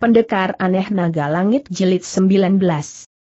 Pendekar Aneh Naga Langit jelit 19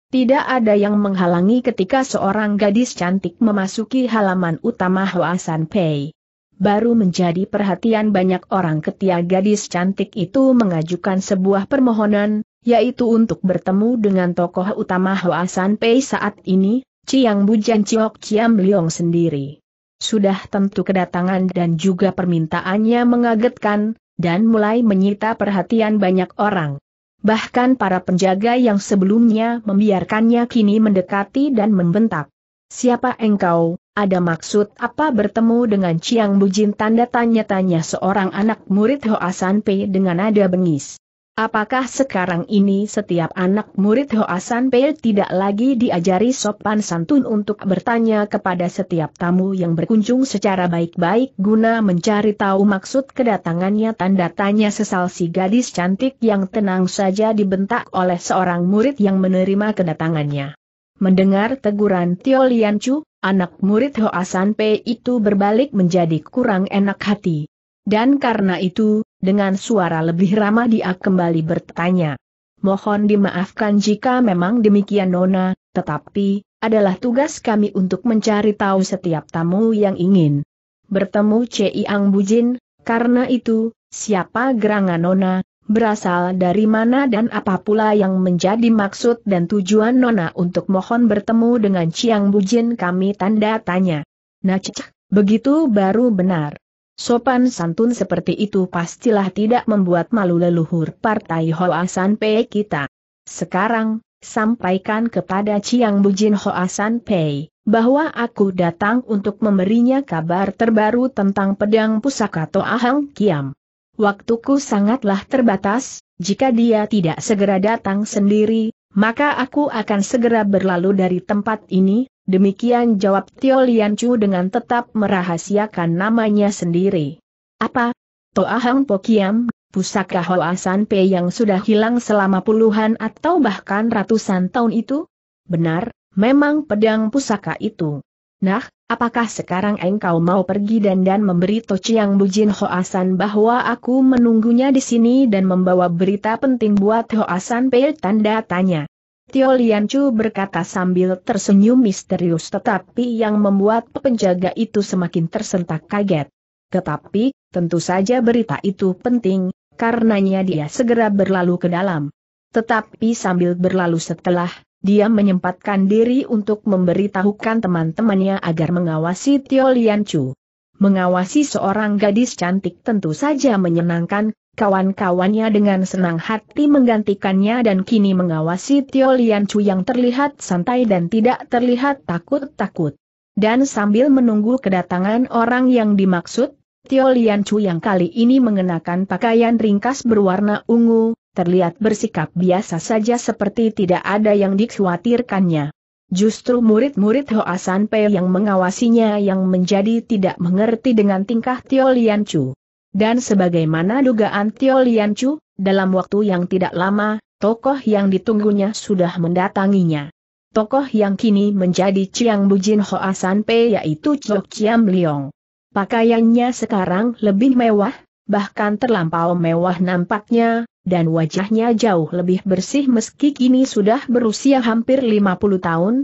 Tidak ada yang menghalangi ketika seorang gadis cantik memasuki halaman utama Hoasan Pei. Baru menjadi perhatian banyak orang ketika gadis cantik itu mengajukan sebuah permohonan, yaitu untuk bertemu dengan tokoh utama Hoasan Pei saat ini, Chiang Bujan Chiok Chiam Liong sendiri. Sudah tentu kedatangan dan juga permintaannya mengagetkan, dan mulai menyita perhatian banyak orang. Bahkan para penjaga yang sebelumnya membiarkannya kini mendekati dan membentak. Siapa engkau, ada maksud apa bertemu dengan Chiang Bujin tanda tanya-tanya seorang anak murid Hoasan P dengan nada bengis. Apakah sekarang ini setiap anak murid Hoasan Pei tidak lagi diajari sopan santun untuk bertanya kepada setiap tamu yang berkunjung secara baik-baik guna mencari tahu maksud kedatangannya tanda tanya sesal si gadis cantik yang tenang saja dibentak oleh seorang murid yang menerima kedatangannya. Mendengar teguran Tio Lian Chu, anak murid Hoasan Pei itu berbalik menjadi kurang enak hati. Dan karena itu, dengan suara lebih ramah dia kembali bertanya. Mohon dimaafkan jika memang demikian Nona, tetapi, adalah tugas kami untuk mencari tahu setiap tamu yang ingin bertemu Cei Ang Bujin, karena itu, siapa gerangan Nona, berasal dari mana dan apa pula yang menjadi maksud dan tujuan Nona untuk mohon bertemu dengan Ciang Bujin kami tanda tanya. Nah cecak, begitu baru benar. Sopan santun seperti itu pastilah tidak membuat malu leluhur partai Hoa San Pei kita. Sekarang, sampaikan kepada Chiang Bujin Hoa San Pei, bahwa aku datang untuk memberinya kabar terbaru tentang pedang pusaka Toahang Kiam. Waktuku sangatlah terbatas, jika dia tidak segera datang sendiri, maka aku akan segera berlalu dari tempat ini, Demikian jawab Tio Chu dengan tetap merahasiakan namanya sendiri. Apa? Toahang Pokiam, pusaka Hoasan Pe yang sudah hilang selama puluhan atau bahkan ratusan tahun itu? Benar, memang pedang pusaka itu. Nah, apakah sekarang engkau mau pergi dan dan memberi Tociang Bujin Hoasan bahwa aku menunggunya di sini dan membawa berita penting buat Hoasan Pe? Tanda tanya. Tio Liancu berkata sambil tersenyum misterius tetapi yang membuat penjaga itu semakin tersentak kaget. Tetapi, tentu saja berita itu penting, karenanya dia segera berlalu ke dalam. Tetapi sambil berlalu setelah, dia menyempatkan diri untuk memberitahukan teman-temannya agar mengawasi Tio Liancu. Mengawasi seorang gadis cantik tentu saja menyenangkan, Kawan-kawannya dengan senang hati menggantikannya dan kini mengawasi Tio Lian Chu yang terlihat santai dan tidak terlihat takut-takut. Dan sambil menunggu kedatangan orang yang dimaksud, Tio Lian Chu yang kali ini mengenakan pakaian ringkas berwarna ungu, terlihat bersikap biasa saja seperti tidak ada yang dikhawatirkannya. Justru murid-murid Hoa San Pei yang mengawasinya yang menjadi tidak mengerti dengan tingkah Tio Lian Chu. Dan sebagaimana dugaan Tio Lian Chu, dalam waktu yang tidak lama, tokoh yang ditunggunya sudah mendatanginya. Tokoh yang kini menjadi Chiang Bujin Hoa San Pe yaitu Chok Chiam Liong. Pakaiannya sekarang lebih mewah, bahkan terlampau mewah nampaknya, dan wajahnya jauh lebih bersih meski kini sudah berusia hampir 50 tahun.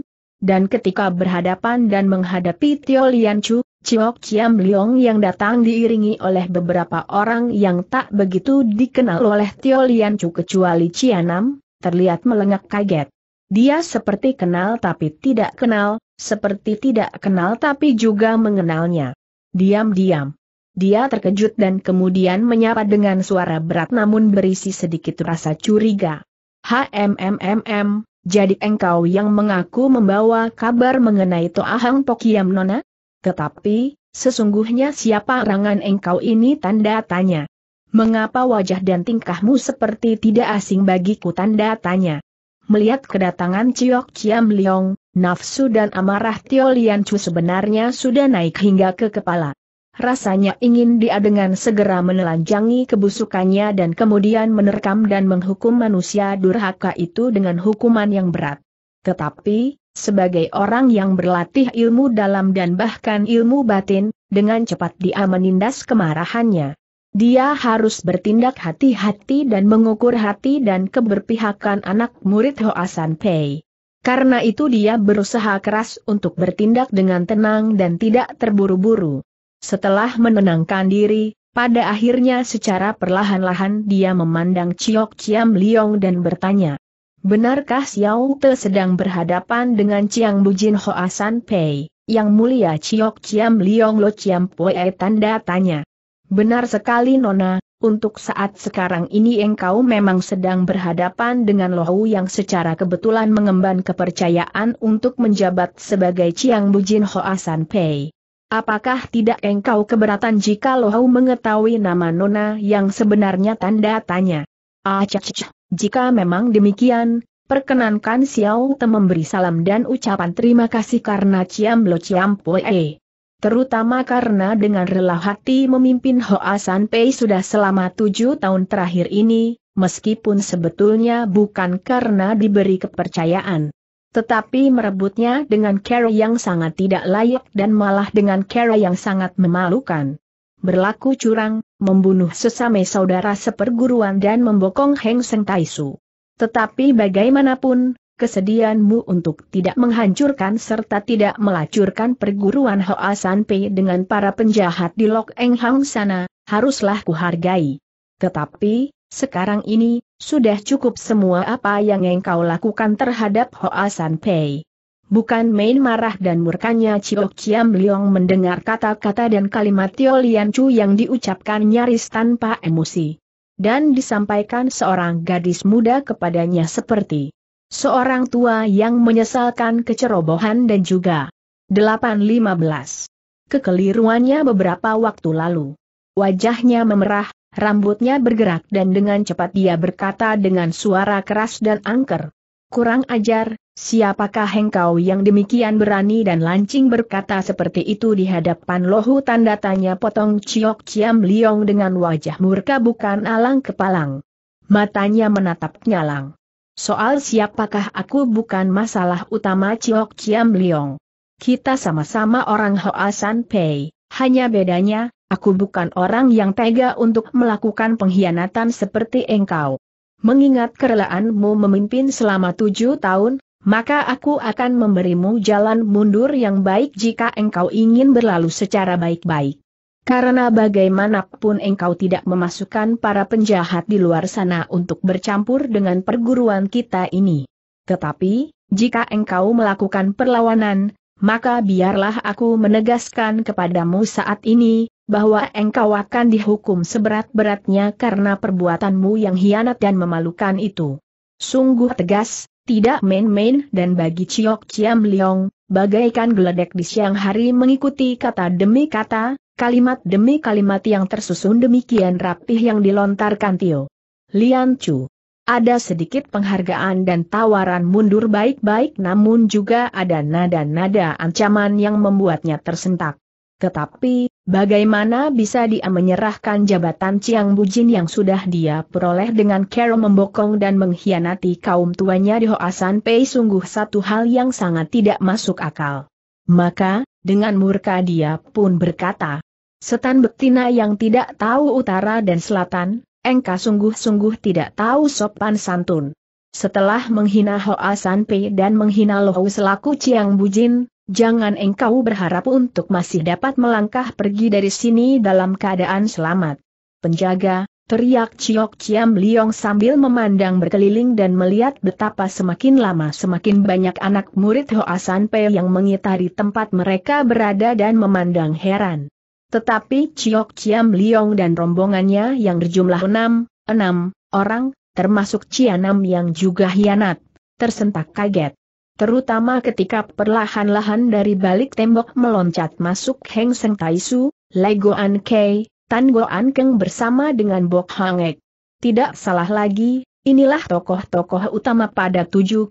Dan ketika berhadapan dan menghadapi Tio Lian Chu, Chiok Chiam Liong yang datang diiringi oleh beberapa orang yang tak begitu dikenal oleh Tio Lian Chu kecuali Cianam, terlihat melengak kaget. Dia seperti kenal tapi tidak kenal, seperti tidak kenal tapi juga mengenalnya. Diam-diam. Dia terkejut dan kemudian menyapa dengan suara berat namun berisi sedikit rasa curiga. HMMMM, jadi engkau yang mengaku membawa kabar mengenai Toahang Pokiam Nona? Tetapi, sesungguhnya siapa rangan engkau ini tanda tanya. Mengapa wajah dan tingkahmu seperti tidak asing bagiku tanda tanya. Melihat kedatangan Ciok Chiam Liong, nafsu dan amarah Tio Lian Chu sebenarnya sudah naik hingga ke kepala. Rasanya ingin dia dengan segera menelanjangi kebusukannya dan kemudian menerkam dan menghukum manusia durhaka itu dengan hukuman yang berat. Tetapi, sebagai orang yang berlatih ilmu dalam dan bahkan ilmu batin, dengan cepat dia menindas kemarahannya. Dia harus bertindak hati-hati dan mengukur hati dan keberpihakan anak murid Hoasan Pei. Karena itu dia berusaha keras untuk bertindak dengan tenang dan tidak terburu-buru. Setelah menenangkan diri, pada akhirnya secara perlahan-lahan dia memandang Chiok Chiam Liong dan bertanya, Benarkah Xiao Te sedang berhadapan dengan Chiang Bujin Hoa San Pei, yang mulia Chiok Chiam Liong Lo Chiam Pue tanda tanya? Benar sekali Nona, untuk saat sekarang ini engkau memang sedang berhadapan dengan Lo Lohu yang secara kebetulan mengemban kepercayaan untuk menjabat sebagai Chiang Bujin Hoa San Pei. Apakah tidak engkau keberatan jika Lo Lohu mengetahui nama Nona yang sebenarnya tanda tanya? Ah, jika memang demikian, perkenankan Xiao Te memberi salam dan ucapan terima kasih karena Ciam Lo Ciam Poe. Terutama karena dengan rela hati memimpin Hoa San Pei sudah selama tujuh tahun terakhir ini, meskipun sebetulnya bukan karena diberi kepercayaan. Tetapi merebutnya dengan cara yang sangat tidak layak dan malah dengan cara yang sangat memalukan berlaku curang, membunuh sesame saudara seperguruan dan membokong Heng Seng Taisu. Tetapi bagaimanapun, kesediaanmu untuk tidak menghancurkan serta tidak melacurkan perguruan Hoa San Pei dengan para penjahat di Lok Eng Hang sana, haruslah kuhargai. Tetapi, sekarang ini, sudah cukup semua apa yang engkau lakukan terhadap Hoa San Pei. Bukan main marah dan murkanya Cio Chiam Liong mendengar kata-kata dan kalimat Tio Lian Chu yang diucapkan nyaris tanpa emosi. Dan disampaikan seorang gadis muda kepadanya seperti seorang tua yang menyesalkan kecerobohan dan juga 815. Kekeliruannya beberapa waktu lalu. Wajahnya memerah, rambutnya bergerak dan dengan cepat dia berkata dengan suara keras dan angker. Kurang ajar, Siapakah engkau yang demikian berani dan lancing berkata seperti itu di hadapan lohu tanda tanya potong ciok ciam liong dengan wajah murka bukan alang kepalang. Matanya menatap nyalang. Soal siapakah aku bukan masalah utama ciok ciam liong. Kita sama-sama orang Hoa San Pei, hanya bedanya, aku bukan orang yang tega untuk melakukan pengkhianatan seperti engkau. Mengingat kerelaanmu memimpin selama tujuh tahun, maka aku akan memberimu jalan mundur yang baik jika engkau ingin berlalu secara baik-baik. Karena bagaimanapun engkau tidak memasukkan para penjahat di luar sana untuk bercampur dengan perguruan kita ini. Tetapi, jika engkau melakukan perlawanan, maka biarlah aku menegaskan kepadamu saat ini, bahwa engkau akan dihukum seberat-beratnya karena perbuatanmu yang hianat dan memalukan itu. Sungguh tegas, tidak main-main dan bagi Ciok Ciam Liong, bagaikan geledek di siang hari mengikuti kata demi kata, kalimat demi kalimat yang tersusun demikian rapih yang dilontarkan Tio. Lian Chu. Ada sedikit penghargaan dan tawaran mundur baik-baik namun juga ada nada-nada ancaman yang membuatnya tersentak. Tetapi, Bagaimana bisa dia menyerahkan jabatan Ciang Bujin yang sudah dia peroleh dengan cara membokong dan mengkhianati kaum tuanya di Hoasan Pei sungguh satu hal yang sangat tidak masuk akal. Maka, dengan murka dia pun berkata, Setan betina yang tidak tahu utara dan selatan, engka sungguh-sungguh tidak tahu sopan santun. Setelah menghina Hoasan Pei dan menghina Lohu selaku Ciang Bujin, jangan engkau berharap untuk masih dapat melangkah pergi dari sini dalam keadaan selamat. Penjaga, teriak Ciok Ciam Liong sambil memandang berkeliling dan melihat betapa semakin lama semakin banyak anak murid Hoasan Pei yang mengitari tempat mereka berada dan memandang heran. Tetapi Ciok Ciam Liong dan rombongannya yang berjumlah enam, enam orang, termasuk Cianam yang juga hianat, tersentak kaget. Terutama ketika perlahan-lahan dari balik tembok meloncat masuk Heng Seng Taisu, an Kei, Tan an Keng bersama dengan Bok Hangek. Tidak salah lagi, inilah tokoh-tokoh utama pada 7,8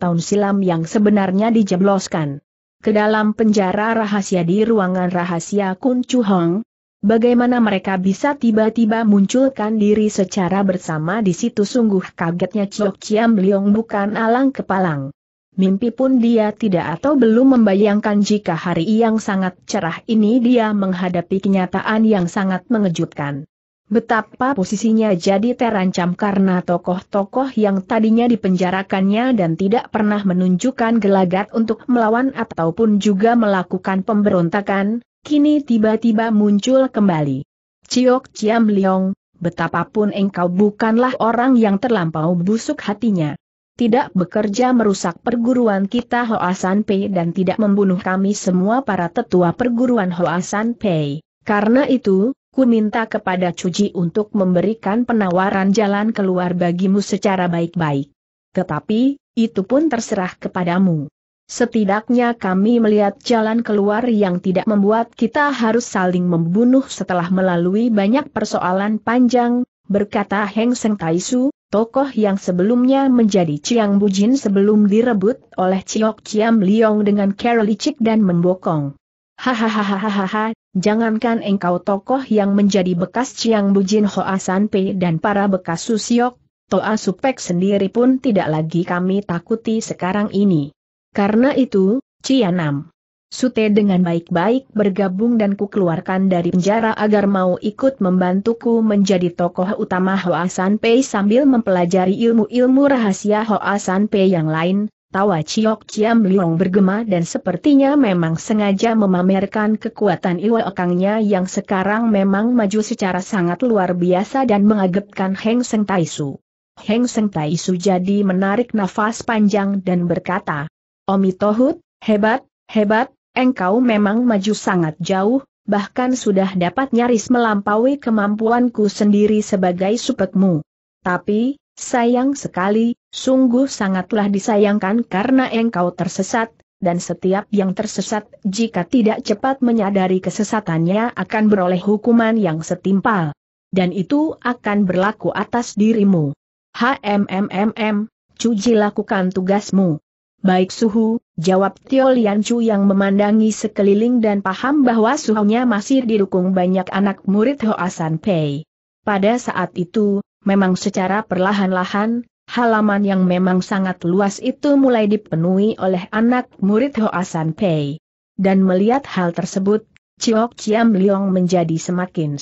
tahun silam yang sebenarnya dijebloskan. Ke dalam penjara rahasia di ruangan rahasia Kun Chu Hong, Bagaimana mereka bisa tiba-tiba munculkan diri secara bersama di situ sungguh kagetnya Chok Chiam Liong bukan alang kepalang. Mimpi pun dia tidak atau belum membayangkan jika hari yang sangat cerah ini dia menghadapi kenyataan yang sangat mengejutkan. Betapa posisinya jadi terancam karena tokoh-tokoh yang tadinya dipenjarakannya dan tidak pernah menunjukkan gelagat untuk melawan ataupun juga melakukan pemberontakan, kini tiba-tiba muncul kembali. Ciok Ciam Leong, betapapun engkau bukanlah orang yang terlampau busuk hatinya tidak bekerja merusak perguruan kita Hoasan Pei dan tidak membunuh kami semua para tetua perguruan Hoasan Pei. Karena itu, ku minta kepada Cuji untuk memberikan penawaran jalan keluar bagimu secara baik-baik. Tetapi, itu pun terserah kepadamu. Setidaknya kami melihat jalan keluar yang tidak membuat kita harus saling membunuh setelah melalui banyak persoalan panjang, berkata Heng Seng Taisu, tokoh yang sebelumnya menjadi Chiang Bujin sebelum direbut oleh Chiok Chiam Liong dengan cara licik dan membokong. Hahaha, jangankan engkau tokoh yang menjadi bekas Chiang Bujin Hoa Pe dan para bekas Susiok, Toa Supek sendiri pun tidak lagi kami takuti sekarang ini. Karena itu, Cianam. Sute dengan baik-baik bergabung dan ku keluarkan dari penjara agar mau ikut membantuku menjadi tokoh utama Hoa Pei sambil mempelajari ilmu-ilmu rahasia Hoa Pei yang lain, tawa Chiok Chiam Liong bergema dan sepertinya memang sengaja memamerkan kekuatan Iwa Okangnya yang sekarang memang maju secara sangat luar biasa dan mengagetkan Heng Seng Taisu. Heng Seng Taisu jadi menarik nafas panjang dan berkata, Omi Tohut, hebat, hebat, engkau memang maju sangat jauh, bahkan sudah dapat nyaris melampaui kemampuanku sendiri sebagai supekmu. Tapi, sayang sekali, sungguh sangatlah disayangkan karena engkau tersesat, dan setiap yang tersesat jika tidak cepat menyadari kesesatannya akan beroleh hukuman yang setimpal. Dan itu akan berlaku atas dirimu. HMMMM, Cuci lakukan tugasmu. Baik suhu, Jawab Tio Chu yang memandangi sekeliling dan paham bahwa suhunya masih didukung banyak anak murid Hoasan Pei. Pada saat itu, memang secara perlahan-lahan, halaman yang memang sangat luas itu mulai dipenuhi oleh anak murid Hoasan Pei. Dan melihat hal tersebut, Chiok Chiam Liong menjadi semakin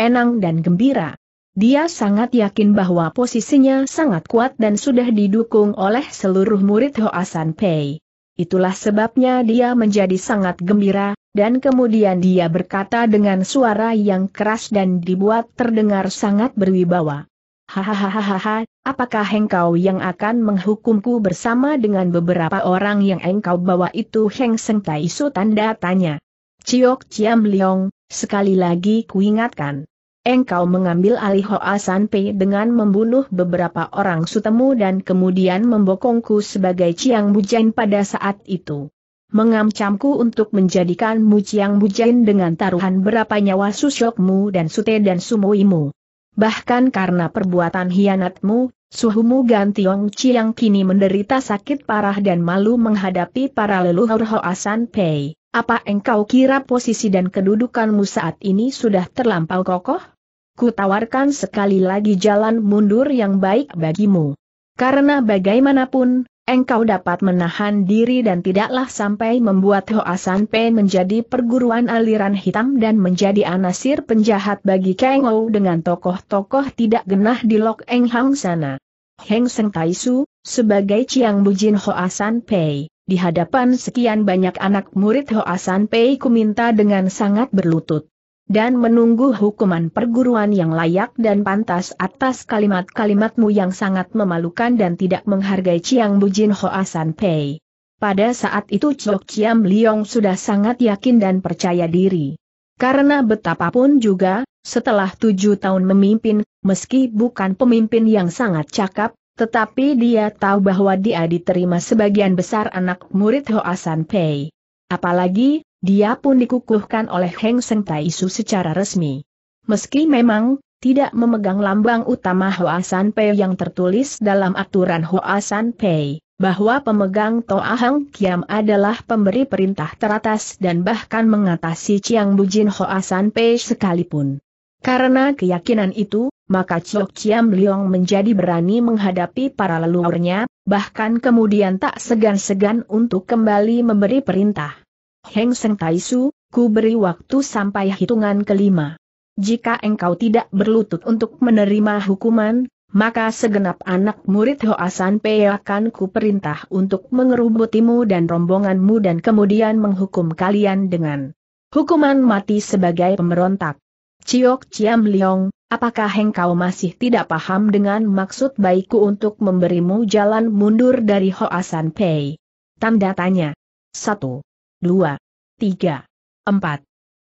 enang dan gembira. Dia sangat yakin bahwa posisinya sangat kuat dan sudah didukung oleh seluruh murid Hoasan Pei. Itulah sebabnya dia menjadi sangat gembira, dan kemudian dia berkata dengan suara yang keras dan dibuat terdengar sangat berwibawa. Hahaha, apakah engkau yang akan menghukumku bersama dengan beberapa orang yang engkau bawa itu Heng Seng Su tanda tanya. Ciok Ciam Leong, sekali lagi kuingatkan engkau mengambil alih Hoa Pei dengan membunuh beberapa orang sutemu dan kemudian membokongku sebagai Ciang Bujain pada saat itu. Mengamcamku untuk menjadikanmu Ciang Bujain dengan taruhan berapa nyawa susyokmu dan sute dan sumuimu. Bahkan karena perbuatan hianatmu, suhumu Gantiong Ciang kini menderita sakit parah dan malu menghadapi para leluhur Hoa Pei. Apa engkau kira posisi dan kedudukanmu saat ini sudah terlampau kokoh? ku tawarkan sekali lagi jalan mundur yang baik bagimu. Karena bagaimanapun, engkau dapat menahan diri dan tidaklah sampai membuat Hoa Pei menjadi perguruan aliran hitam dan menjadi anasir penjahat bagi Kang dengan tokoh-tokoh tidak genah di Lok Eng Hang sana. Heng Seng Taisu, sebagai Chiang Bujin Hoa Pei, di hadapan sekian banyak anak murid Hoa Pei, ku minta dengan sangat berlutut dan menunggu hukuman perguruan yang layak dan pantas atas kalimat-kalimatmu yang sangat memalukan dan tidak menghargai Chiang Bujin Hoa San Pei. Pada saat itu Chok Chiam Liong sudah sangat yakin dan percaya diri. Karena betapapun juga, setelah tujuh tahun memimpin, meski bukan pemimpin yang sangat cakap, tetapi dia tahu bahwa dia diterima sebagian besar anak murid Hoa San Pei. Apalagi, dia pun dikukuhkan oleh Heng Seng Taisu secara resmi. Meski memang, tidak memegang lambang utama San Pei yang tertulis dalam aturan San Pei, bahwa pemegang Toa Hang Kiam adalah pemberi perintah teratas dan bahkan mengatasi Chiang Bujin San Pei sekalipun. Karena keyakinan itu, maka Chok Chiam Liong menjadi berani menghadapi para leluhurnya, bahkan kemudian tak segan-segan untuk kembali memberi perintah. Heng Seng Taisu, ku beri waktu sampai hitungan kelima. Jika engkau tidak berlutut untuk menerima hukuman, maka segenap anak murid Hoasan Pei akan ku perintah untuk mengerubutimu dan rombonganmu dan kemudian menghukum kalian dengan hukuman mati sebagai pemberontak. Ciok Ciam Liong, apakah engkau masih tidak paham dengan maksud baikku untuk memberimu jalan mundur dari Hoasan Pei? Tanda tanya. 1 dua, tiga, empat.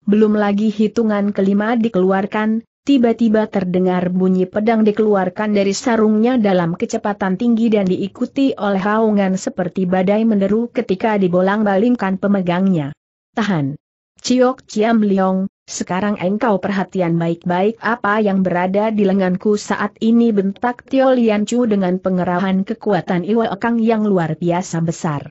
Belum lagi hitungan kelima dikeluarkan, tiba-tiba terdengar bunyi pedang dikeluarkan dari sarungnya dalam kecepatan tinggi dan diikuti oleh raungan seperti badai menderu ketika dibolang-balingkan pemegangnya. Tahan. Ciok Ciam Liong, sekarang engkau perhatian baik-baik apa yang berada di lenganku saat ini bentak Tio Lian Chu dengan pengerahan kekuatan Iwa Ekang yang luar biasa besar.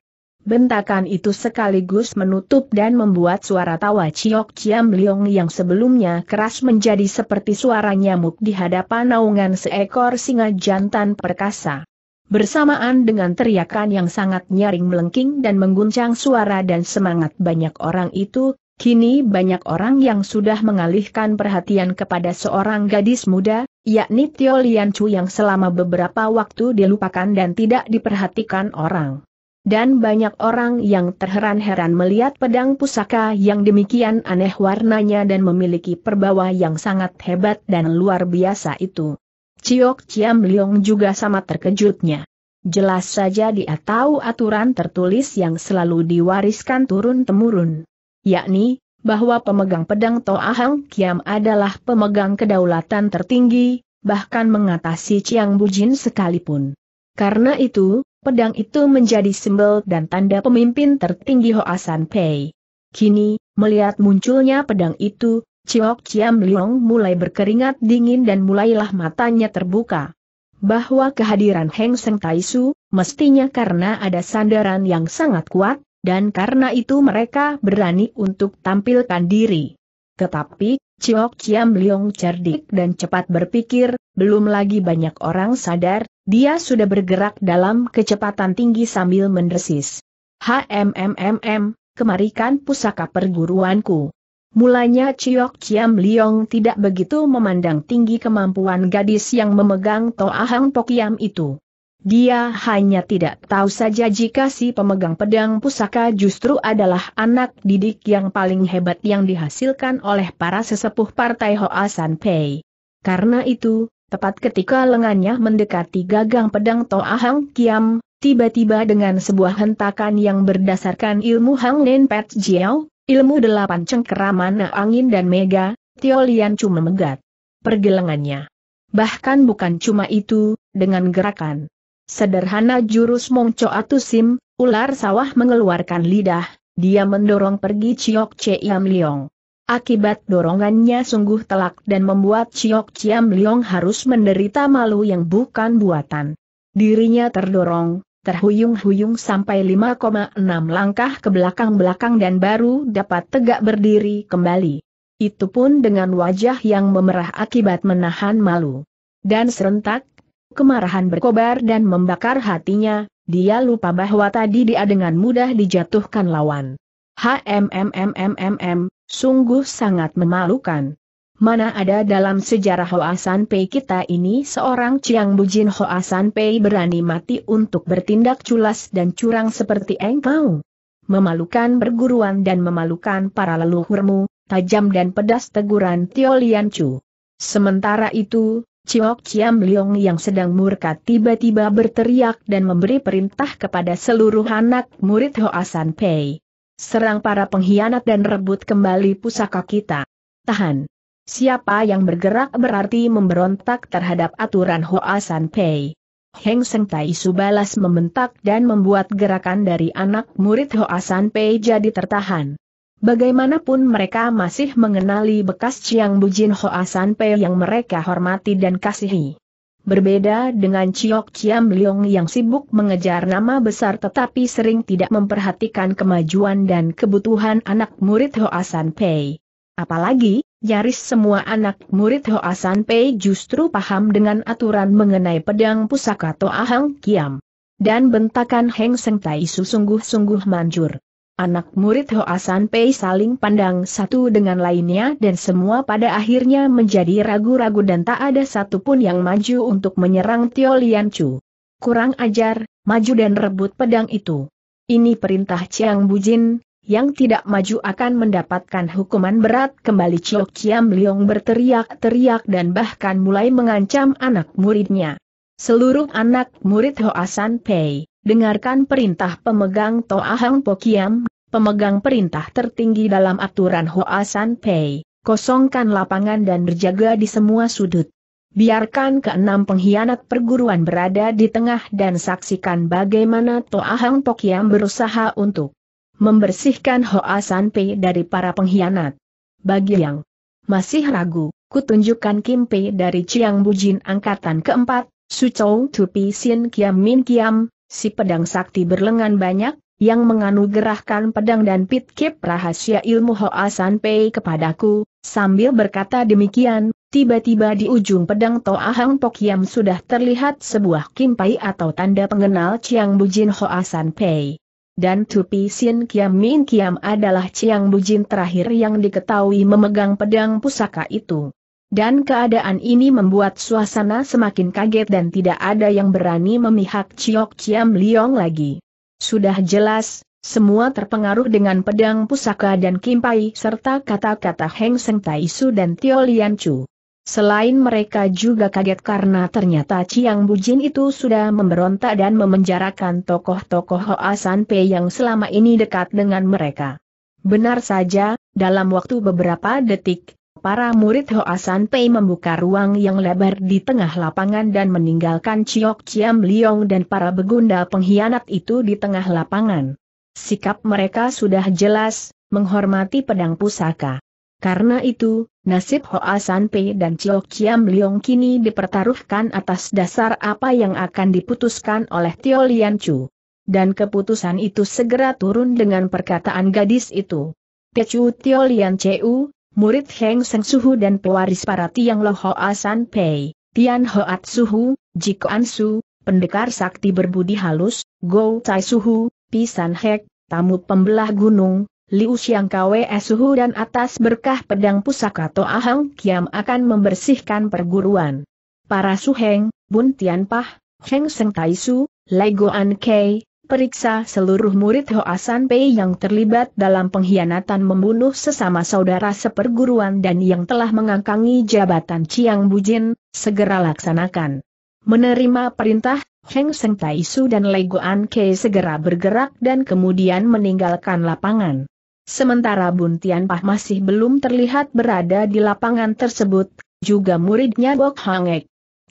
Bentakan itu sekaligus menutup dan membuat suara tawa Ciok Ciam Liong yang sebelumnya keras menjadi seperti suara nyamuk di hadapan naungan seekor singa jantan perkasa. Bersamaan dengan teriakan yang sangat nyaring melengking dan mengguncang suara dan semangat banyak orang itu, kini banyak orang yang sudah mengalihkan perhatian kepada seorang gadis muda, yakni Tio Lian Chu yang selama beberapa waktu dilupakan dan tidak diperhatikan orang dan banyak orang yang terheran-heran melihat pedang pusaka yang demikian aneh warnanya dan memiliki perbawa yang sangat hebat dan luar biasa itu. Ciok Ciam Liong juga sama terkejutnya. Jelas saja dia tahu aturan tertulis yang selalu diwariskan turun-temurun. Yakni, bahwa pemegang pedang Toa Hang Kiam adalah pemegang kedaulatan tertinggi, bahkan mengatasi Chiang Bujin sekalipun. Karena itu, pedang itu menjadi simbol dan tanda pemimpin tertinggi Hoasan Pei. Kini, melihat munculnya pedang itu, Chiok Chiam Liong mulai berkeringat dingin dan mulailah matanya terbuka. Bahwa kehadiran Heng Seng Taisu, mestinya karena ada sandaran yang sangat kuat, dan karena itu mereka berani untuk tampilkan diri. Tetapi, Chiok Chiam Liong cerdik dan cepat berpikir, belum lagi banyak orang sadar dia sudah bergerak dalam kecepatan tinggi sambil mendesis. HMMMM, kemarikan pusaka perguruanku. Mulanya Ciok Ciam Liong tidak begitu memandang tinggi kemampuan gadis yang memegang Toa Toahang Pokiam itu. Dia hanya tidak tahu saja jika si pemegang pedang pusaka justru adalah anak didik yang paling hebat yang dihasilkan oleh para sesepuh partai Hoa San Pei. Karena itu, Tepat ketika lengannya mendekati gagang pedang Toa Hang Kiam, tiba-tiba dengan sebuah hentakan yang berdasarkan ilmu Hang Nen Pet Jiao, ilmu delapan cengkeraman angin dan mega, Tio Lian cuma memegat pergelangannya. Bahkan bukan cuma itu, dengan gerakan sederhana jurus Atu Sim, ular sawah mengeluarkan lidah, dia mendorong pergi Chiok Che Liong. Akibat dorongannya sungguh telak dan membuat Chiok Chiam Liong harus menderita malu yang bukan buatan. Dirinya terdorong, terhuyung-huyung sampai 5,6 langkah ke belakang-belakang dan baru dapat tegak berdiri kembali. Itu pun dengan wajah yang memerah akibat menahan malu. Dan serentak, kemarahan berkobar dan membakar hatinya, dia lupa bahwa tadi dia dengan mudah dijatuhkan lawan. HMMMMMM, Sungguh sangat memalukan. Mana ada dalam sejarah Hoasan Pei kita ini seorang Chiang Bujin Hoasan Pei berani mati untuk bertindak culas dan curang seperti engkau. Memalukan perguruan dan memalukan para leluhurmu, tajam dan pedas teguran Tio Lian Chu. Sementara itu, Ciok Chiam Liong yang sedang murka tiba-tiba berteriak dan memberi perintah kepada seluruh anak murid Hoasan Pei. Serang para pengkhianat dan rebut kembali pusaka kita. Tahan. Siapa yang bergerak berarti memberontak terhadap aturan Hoa San Pei. Heng Seng Tai Su balas membentak dan membuat gerakan dari anak murid Hoa San Pei jadi tertahan. Bagaimanapun mereka masih mengenali bekas Chiang Bujin Hoa San Pei yang mereka hormati dan kasihi. Berbeda dengan Chiok Chiam Leong yang sibuk mengejar nama besar tetapi sering tidak memperhatikan kemajuan dan kebutuhan anak murid Hoasan Pei. Apalagi, nyaris semua anak murid Hoasan Pei justru paham dengan aturan mengenai pedang pusaka Hang Kiam. Dan bentakan Heng Seng Tai Su sungguh-sungguh manjur. Anak murid Hoasan Pei saling pandang satu dengan lainnya dan semua pada akhirnya menjadi ragu-ragu dan tak ada satupun yang maju untuk menyerang Tio Lian Chu. Kurang ajar, maju dan rebut pedang itu. Ini perintah Chiang Bujin, yang tidak maju akan mendapatkan hukuman berat kembali Chiok Chiam Liong berteriak-teriak dan bahkan mulai mengancam anak muridnya. Seluruh anak murid Hoasan Pei, dengarkan perintah pemegang Toa Hang Pokiam, pemegang perintah tertinggi dalam aturan Hoasan Pei, kosongkan lapangan dan berjaga di semua sudut. Biarkan keenam pengkhianat perguruan berada di tengah dan saksikan bagaimana Toa Hang Pokiam berusaha untuk membersihkan Hoasan Pei dari para pengkhianat. Bagi yang masih ragu, kutunjukkan Kim Pei dari Chiang Bujin angkatan keempat, Sucou Tupi Sin Kiam Min Kiam, si pedang sakti berlengan banyak, yang menganugerahkan pedang dan pitkip rahasia ilmu Hoa San Pei kepadaku, sambil berkata demikian, tiba-tiba di ujung pedang Toa Hang Pokiam sudah terlihat sebuah kimpai atau tanda pengenal Chiang Bujin Hoa San Pei. Dan Tupi Sin Kiam Min Kiam adalah Chiang Bujin terakhir yang diketahui memegang pedang pusaka itu. Dan keadaan ini membuat suasana semakin kaget dan tidak ada yang berani memihak Chiok Chiam Liong lagi. Sudah jelas, semua terpengaruh dengan pedang pusaka dan kimpai serta kata-kata Heng Seng Su dan Tio Lian Chu. Selain mereka juga kaget karena ternyata Chiang Bujin itu sudah memberontak dan memenjarakan tokoh-tokoh Hoa San Pei yang selama ini dekat dengan mereka. Benar saja, dalam waktu beberapa detik, para murid Hoasan Pei membuka ruang yang lebar di tengah lapangan dan meninggalkan Chiok Chiam Liong dan para begundal pengkhianat itu di tengah lapangan. Sikap mereka sudah jelas, menghormati pedang pusaka. Karena itu, nasib Hoasan Pei dan Chiok Chiam Liong kini dipertaruhkan atas dasar apa yang akan diputuskan oleh Tio Lian Chu. Dan keputusan itu segera turun dengan perkataan gadis itu. Tecu Tio Lian Chu, murid Heng Seng Suhu dan pewaris para Tiang Lo Asan Asan Pei, Tian Hoat Suhu, Jiko An Su, pendekar sakti berbudi halus, Go Tai Suhu, Pisan Hek, tamu pembelah gunung, Liu Xiang Kwe e Suhu dan atas berkah pedang pusaka Toa Hang Kiam akan membersihkan perguruan. Para Suheng, Bun Tian Pah, Heng Seng Tai Su, Lego An Kei, periksa seluruh murid Hoasan Pei yang terlibat dalam pengkhianatan membunuh sesama saudara seperguruan dan yang telah mengangkangi jabatan Chiang Bujin, segera laksanakan. Menerima perintah, Heng Seng Su dan Leguan Ke segera bergerak dan kemudian meninggalkan lapangan. Sementara Buntian Pah masih belum terlihat berada di lapangan tersebut, juga muridnya Bok Hangek.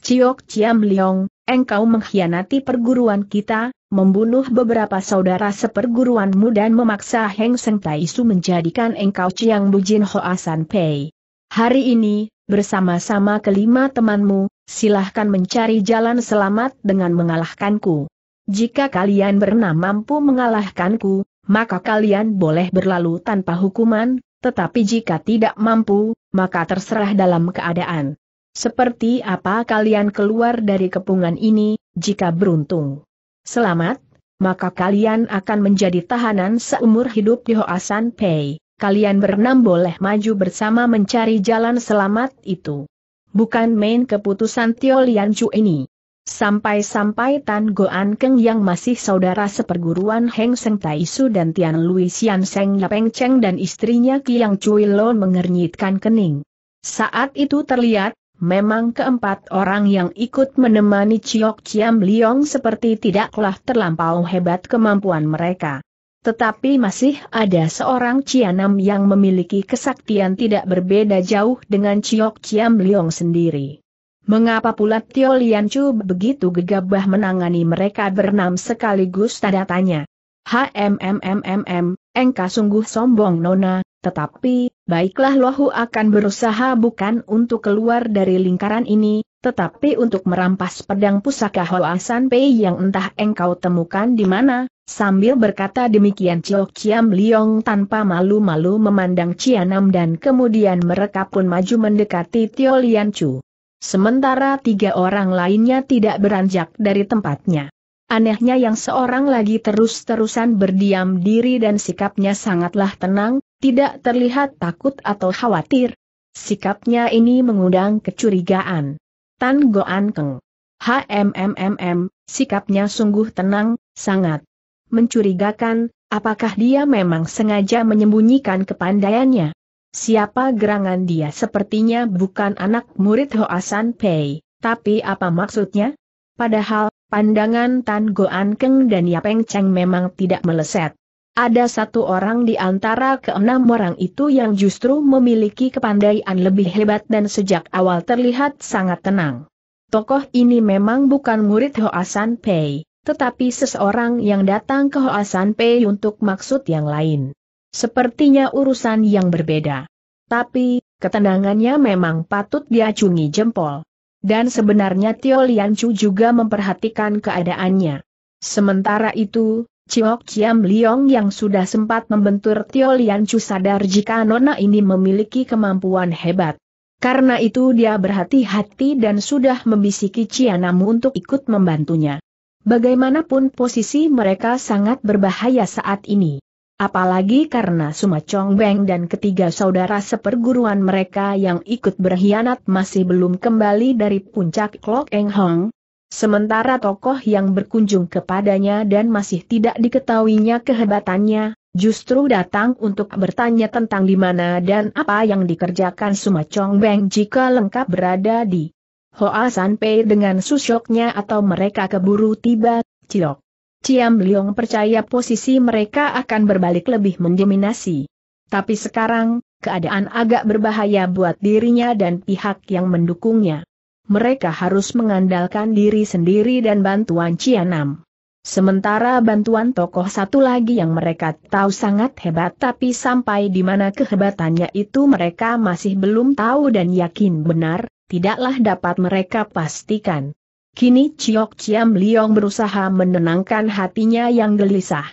Ciok Ciam Liong, engkau mengkhianati perguruan kita, membunuh beberapa saudara seperguruanmu dan memaksa Heng Seng Taisu menjadikan engkau Chiang Bujin Hoasan Pei. Hari ini, bersama-sama kelima temanmu, silahkan mencari jalan selamat dengan mengalahkanku. Jika kalian bernama mampu mengalahkanku, maka kalian boleh berlalu tanpa hukuman, tetapi jika tidak mampu, maka terserah dalam keadaan. Seperti apa kalian keluar dari kepungan ini, jika beruntung selamat, maka kalian akan menjadi tahanan seumur hidup di Hoasan Pei. Kalian berenam boleh maju bersama mencari jalan selamat itu. Bukan main keputusan Tio Lian Chu ini. Sampai-sampai Tan Goan Keng yang masih saudara seperguruan Heng Seng Taisu dan Tian Lui Xian Seng Yapeng Cheng dan istrinya Kiang Chui Lo mengernyitkan kening. Saat itu terlihat, Memang keempat orang yang ikut menemani Chiok Chiam Liong seperti tidaklah terlampau hebat kemampuan mereka. Tetapi masih ada seorang Cianam yang memiliki kesaktian tidak berbeda jauh dengan Chiok Chiam Liong sendiri. Mengapa pula Tio Lian Chu begitu gegabah menangani mereka bernam sekaligus tanda tanya? HMMMMM, engkau sungguh sombong nona, tetapi, Baiklah Lohu akan berusaha bukan untuk keluar dari lingkaran ini, tetapi untuk merampas pedang pusaka Hoasan Pei yang entah engkau temukan di mana, sambil berkata demikian Chiu Chiam Liong tanpa malu-malu memandang Cianam dan kemudian mereka pun maju mendekati Tio Lian Chu. Sementara tiga orang lainnya tidak beranjak dari tempatnya. Anehnya yang seorang lagi terus-terusan berdiam diri dan sikapnya sangatlah tenang, tidak terlihat takut atau khawatir. Sikapnya ini mengundang kecurigaan. Tan Goan Keng. HMMMM, sikapnya sungguh tenang, sangat mencurigakan, apakah dia memang sengaja menyembunyikan kepandaiannya? Siapa gerangan dia sepertinya bukan anak murid Hoasan Pei, tapi apa maksudnya? Padahal, pandangan Tan Goan Keng dan Yapeng Cheng memang tidak meleset. Ada satu orang di antara keenam orang itu yang justru memiliki kepandaian lebih hebat dan sejak awal terlihat sangat tenang. Tokoh ini memang bukan murid Hoasan Pei, tetapi seseorang yang datang ke Hoasan Pei untuk maksud yang lain. Sepertinya urusan yang berbeda. Tapi, ketenangannya memang patut diacungi jempol. Dan sebenarnya Tio Lian Chu juga memperhatikan keadaannya. Sementara itu, Ciok Ciam Liong yang sudah sempat membentur Tio Lian Chu sadar jika nona ini memiliki kemampuan hebat. Karena itu dia berhati-hati dan sudah membisiki Cianamu untuk ikut membantunya. Bagaimanapun posisi mereka sangat berbahaya saat ini. Apalagi karena Suma Chong Beng dan ketiga saudara seperguruan mereka yang ikut berkhianat masih belum kembali dari puncak Klok Eng Hong, Sementara tokoh yang berkunjung kepadanya dan masih tidak diketahuinya kehebatannya, justru datang untuk bertanya tentang di mana dan apa yang dikerjakan Suma Chong Beng jika lengkap berada di Hoa San Pei dengan susyoknya atau mereka keburu tiba, Ciok. Ciam Liong percaya posisi mereka akan berbalik lebih mendominasi. Tapi sekarang, keadaan agak berbahaya buat dirinya dan pihak yang mendukungnya mereka harus mengandalkan diri sendiri dan bantuan Cianam. Sementara bantuan tokoh satu lagi yang mereka tahu sangat hebat tapi sampai di mana kehebatannya itu mereka masih belum tahu dan yakin benar, tidaklah dapat mereka pastikan. Kini Ciok Ciam Liong berusaha menenangkan hatinya yang gelisah.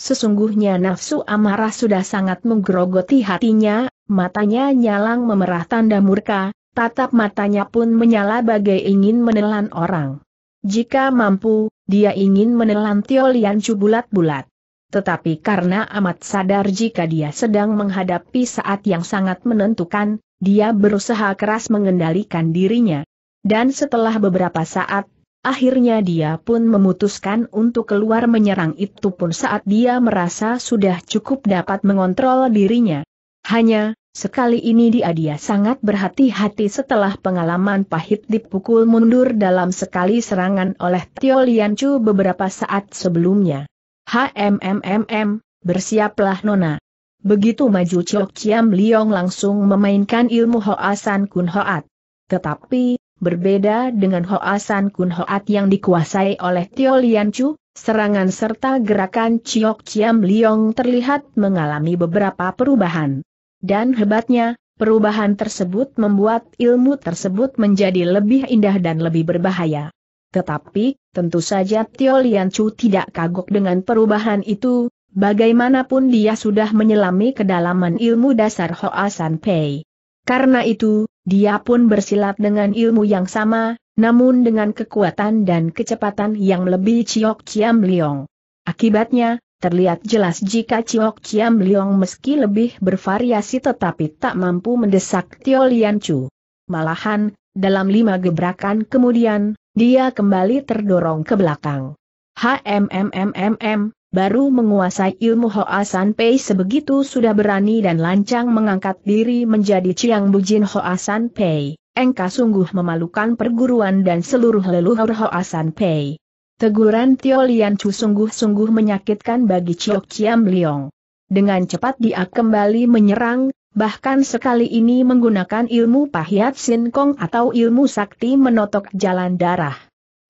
Sesungguhnya nafsu amarah sudah sangat menggerogoti hatinya, matanya nyalang memerah tanda murka, tatap matanya pun menyala bagai ingin menelan orang. Jika mampu, dia ingin menelan Tio Chu bulat-bulat. Tetapi karena amat sadar jika dia sedang menghadapi saat yang sangat menentukan, dia berusaha keras mengendalikan dirinya. Dan setelah beberapa saat, akhirnya dia pun memutuskan untuk keluar menyerang itu pun saat dia merasa sudah cukup dapat mengontrol dirinya. Hanya, Sekali ini dia dia sangat berhati-hati setelah pengalaman pahit dipukul mundur dalam sekali serangan oleh Tio Chu beberapa saat sebelumnya. Hmmm, bersiaplah Nona. Begitu maju Chok Chiam Liong langsung memainkan ilmu Hoasan Kun Hoat. Tetapi, berbeda dengan Hoasan Kun Hoat yang dikuasai oleh Tio Chu, serangan serta gerakan Chok Chiam Liong terlihat mengalami beberapa perubahan. Dan hebatnya, perubahan tersebut membuat ilmu tersebut menjadi lebih indah dan lebih berbahaya. Tetapi, tentu saja Tio Lian Chu tidak kagok dengan perubahan itu, bagaimanapun dia sudah menyelami kedalaman ilmu dasar Hoa San Pei. Karena itu, dia pun bersilat dengan ilmu yang sama, namun dengan kekuatan dan kecepatan yang lebih Ciok Ciam Liong. Akibatnya, Terlihat jelas jika Ciok Ciam Liong meski lebih bervariasi tetapi tak mampu mendesak Tio Lian Chu. Malahan, dalam lima gebrakan kemudian, dia kembali terdorong ke belakang. HMMMMM, baru menguasai ilmu Hoa San Pei sebegitu sudah berani dan lancang mengangkat diri menjadi Ciang Bujin Hoa San Pei. Engka sungguh memalukan perguruan dan seluruh leluhur Hoa San Pei. Teguran Tio Lian Chu sungguh-sungguh menyakitkan bagi Chiok Chiam Liong. Dengan cepat dia kembali menyerang, bahkan sekali ini menggunakan ilmu Pahiat Sin Kong atau ilmu sakti menotok jalan darah.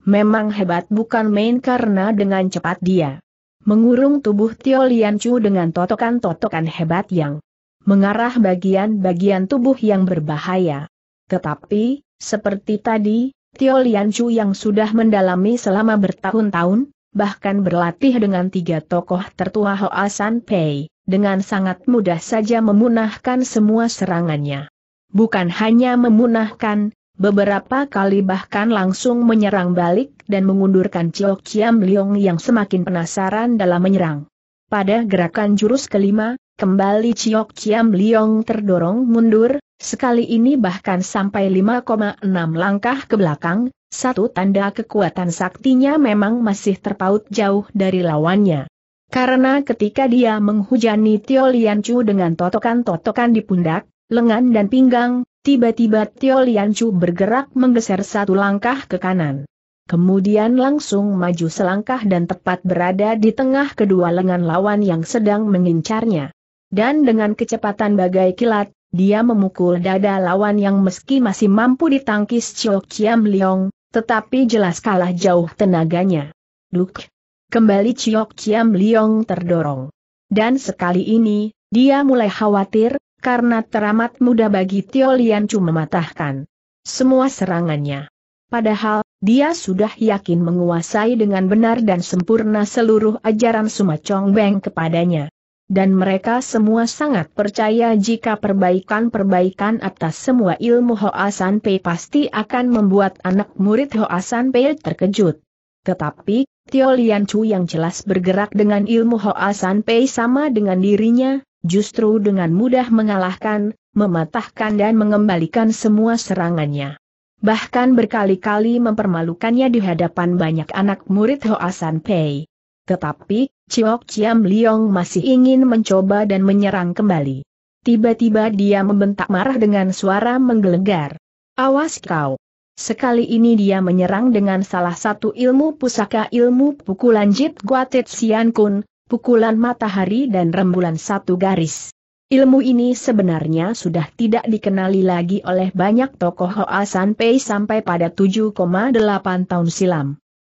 Memang hebat bukan main karena dengan cepat dia mengurung tubuh Tio Lian Chu dengan totokan-totokan hebat yang mengarah bagian-bagian tubuh yang berbahaya. Tetapi, seperti tadi, Tio Chu yang sudah mendalami selama bertahun-tahun, bahkan berlatih dengan tiga tokoh tertua Hoa San Pei, dengan sangat mudah saja memunahkan semua serangannya. Bukan hanya memunahkan, beberapa kali bahkan langsung menyerang balik dan mengundurkan Chiu Kiam Leong yang semakin penasaran dalam menyerang. Pada gerakan jurus kelima, Kembali Ciok Ciam Liong terdorong mundur, sekali ini bahkan sampai 5,6 langkah ke belakang, satu tanda kekuatan saktinya memang masih terpaut jauh dari lawannya. Karena ketika dia menghujani Tio Chu dengan totokan-totokan di pundak, lengan dan pinggang, tiba-tiba Tio Chu bergerak menggeser satu langkah ke kanan. Kemudian langsung maju selangkah dan tepat berada di tengah kedua lengan lawan yang sedang mengincarnya. Dan dengan kecepatan bagai kilat, dia memukul dada lawan yang meski masih mampu ditangkis Chok Chiam Leong, tetapi jelas kalah jauh tenaganya. Duk! Kembali Chok Chiam Leong terdorong. Dan sekali ini, dia mulai khawatir, karena teramat mudah bagi Tio Lian cuma mematahkan semua serangannya. Padahal, dia sudah yakin menguasai dengan benar dan sempurna seluruh ajaran Sumacong Beng kepadanya dan mereka semua sangat percaya jika perbaikan-perbaikan atas semua ilmu Hoasan Pei pasti akan membuat anak murid Hoasan Pei terkejut. Tetapi, Tio Lian Chu yang jelas bergerak dengan ilmu Hoasan Pei sama dengan dirinya, justru dengan mudah mengalahkan, mematahkan dan mengembalikan semua serangannya. Bahkan berkali-kali mempermalukannya di hadapan banyak anak murid Hoasan Pei. Tetapi, Chiok Chiam Liong masih ingin mencoba dan menyerang kembali. Tiba-tiba dia membentak marah dengan suara menggelegar. Awas kau! Sekali ini dia menyerang dengan salah satu ilmu pusaka ilmu pukulan Jit Guatet Sian Kun, pukulan matahari dan rembulan satu garis. Ilmu ini sebenarnya sudah tidak dikenali lagi oleh banyak tokoh Hoa Pei sampai pada 7,8 tahun silam.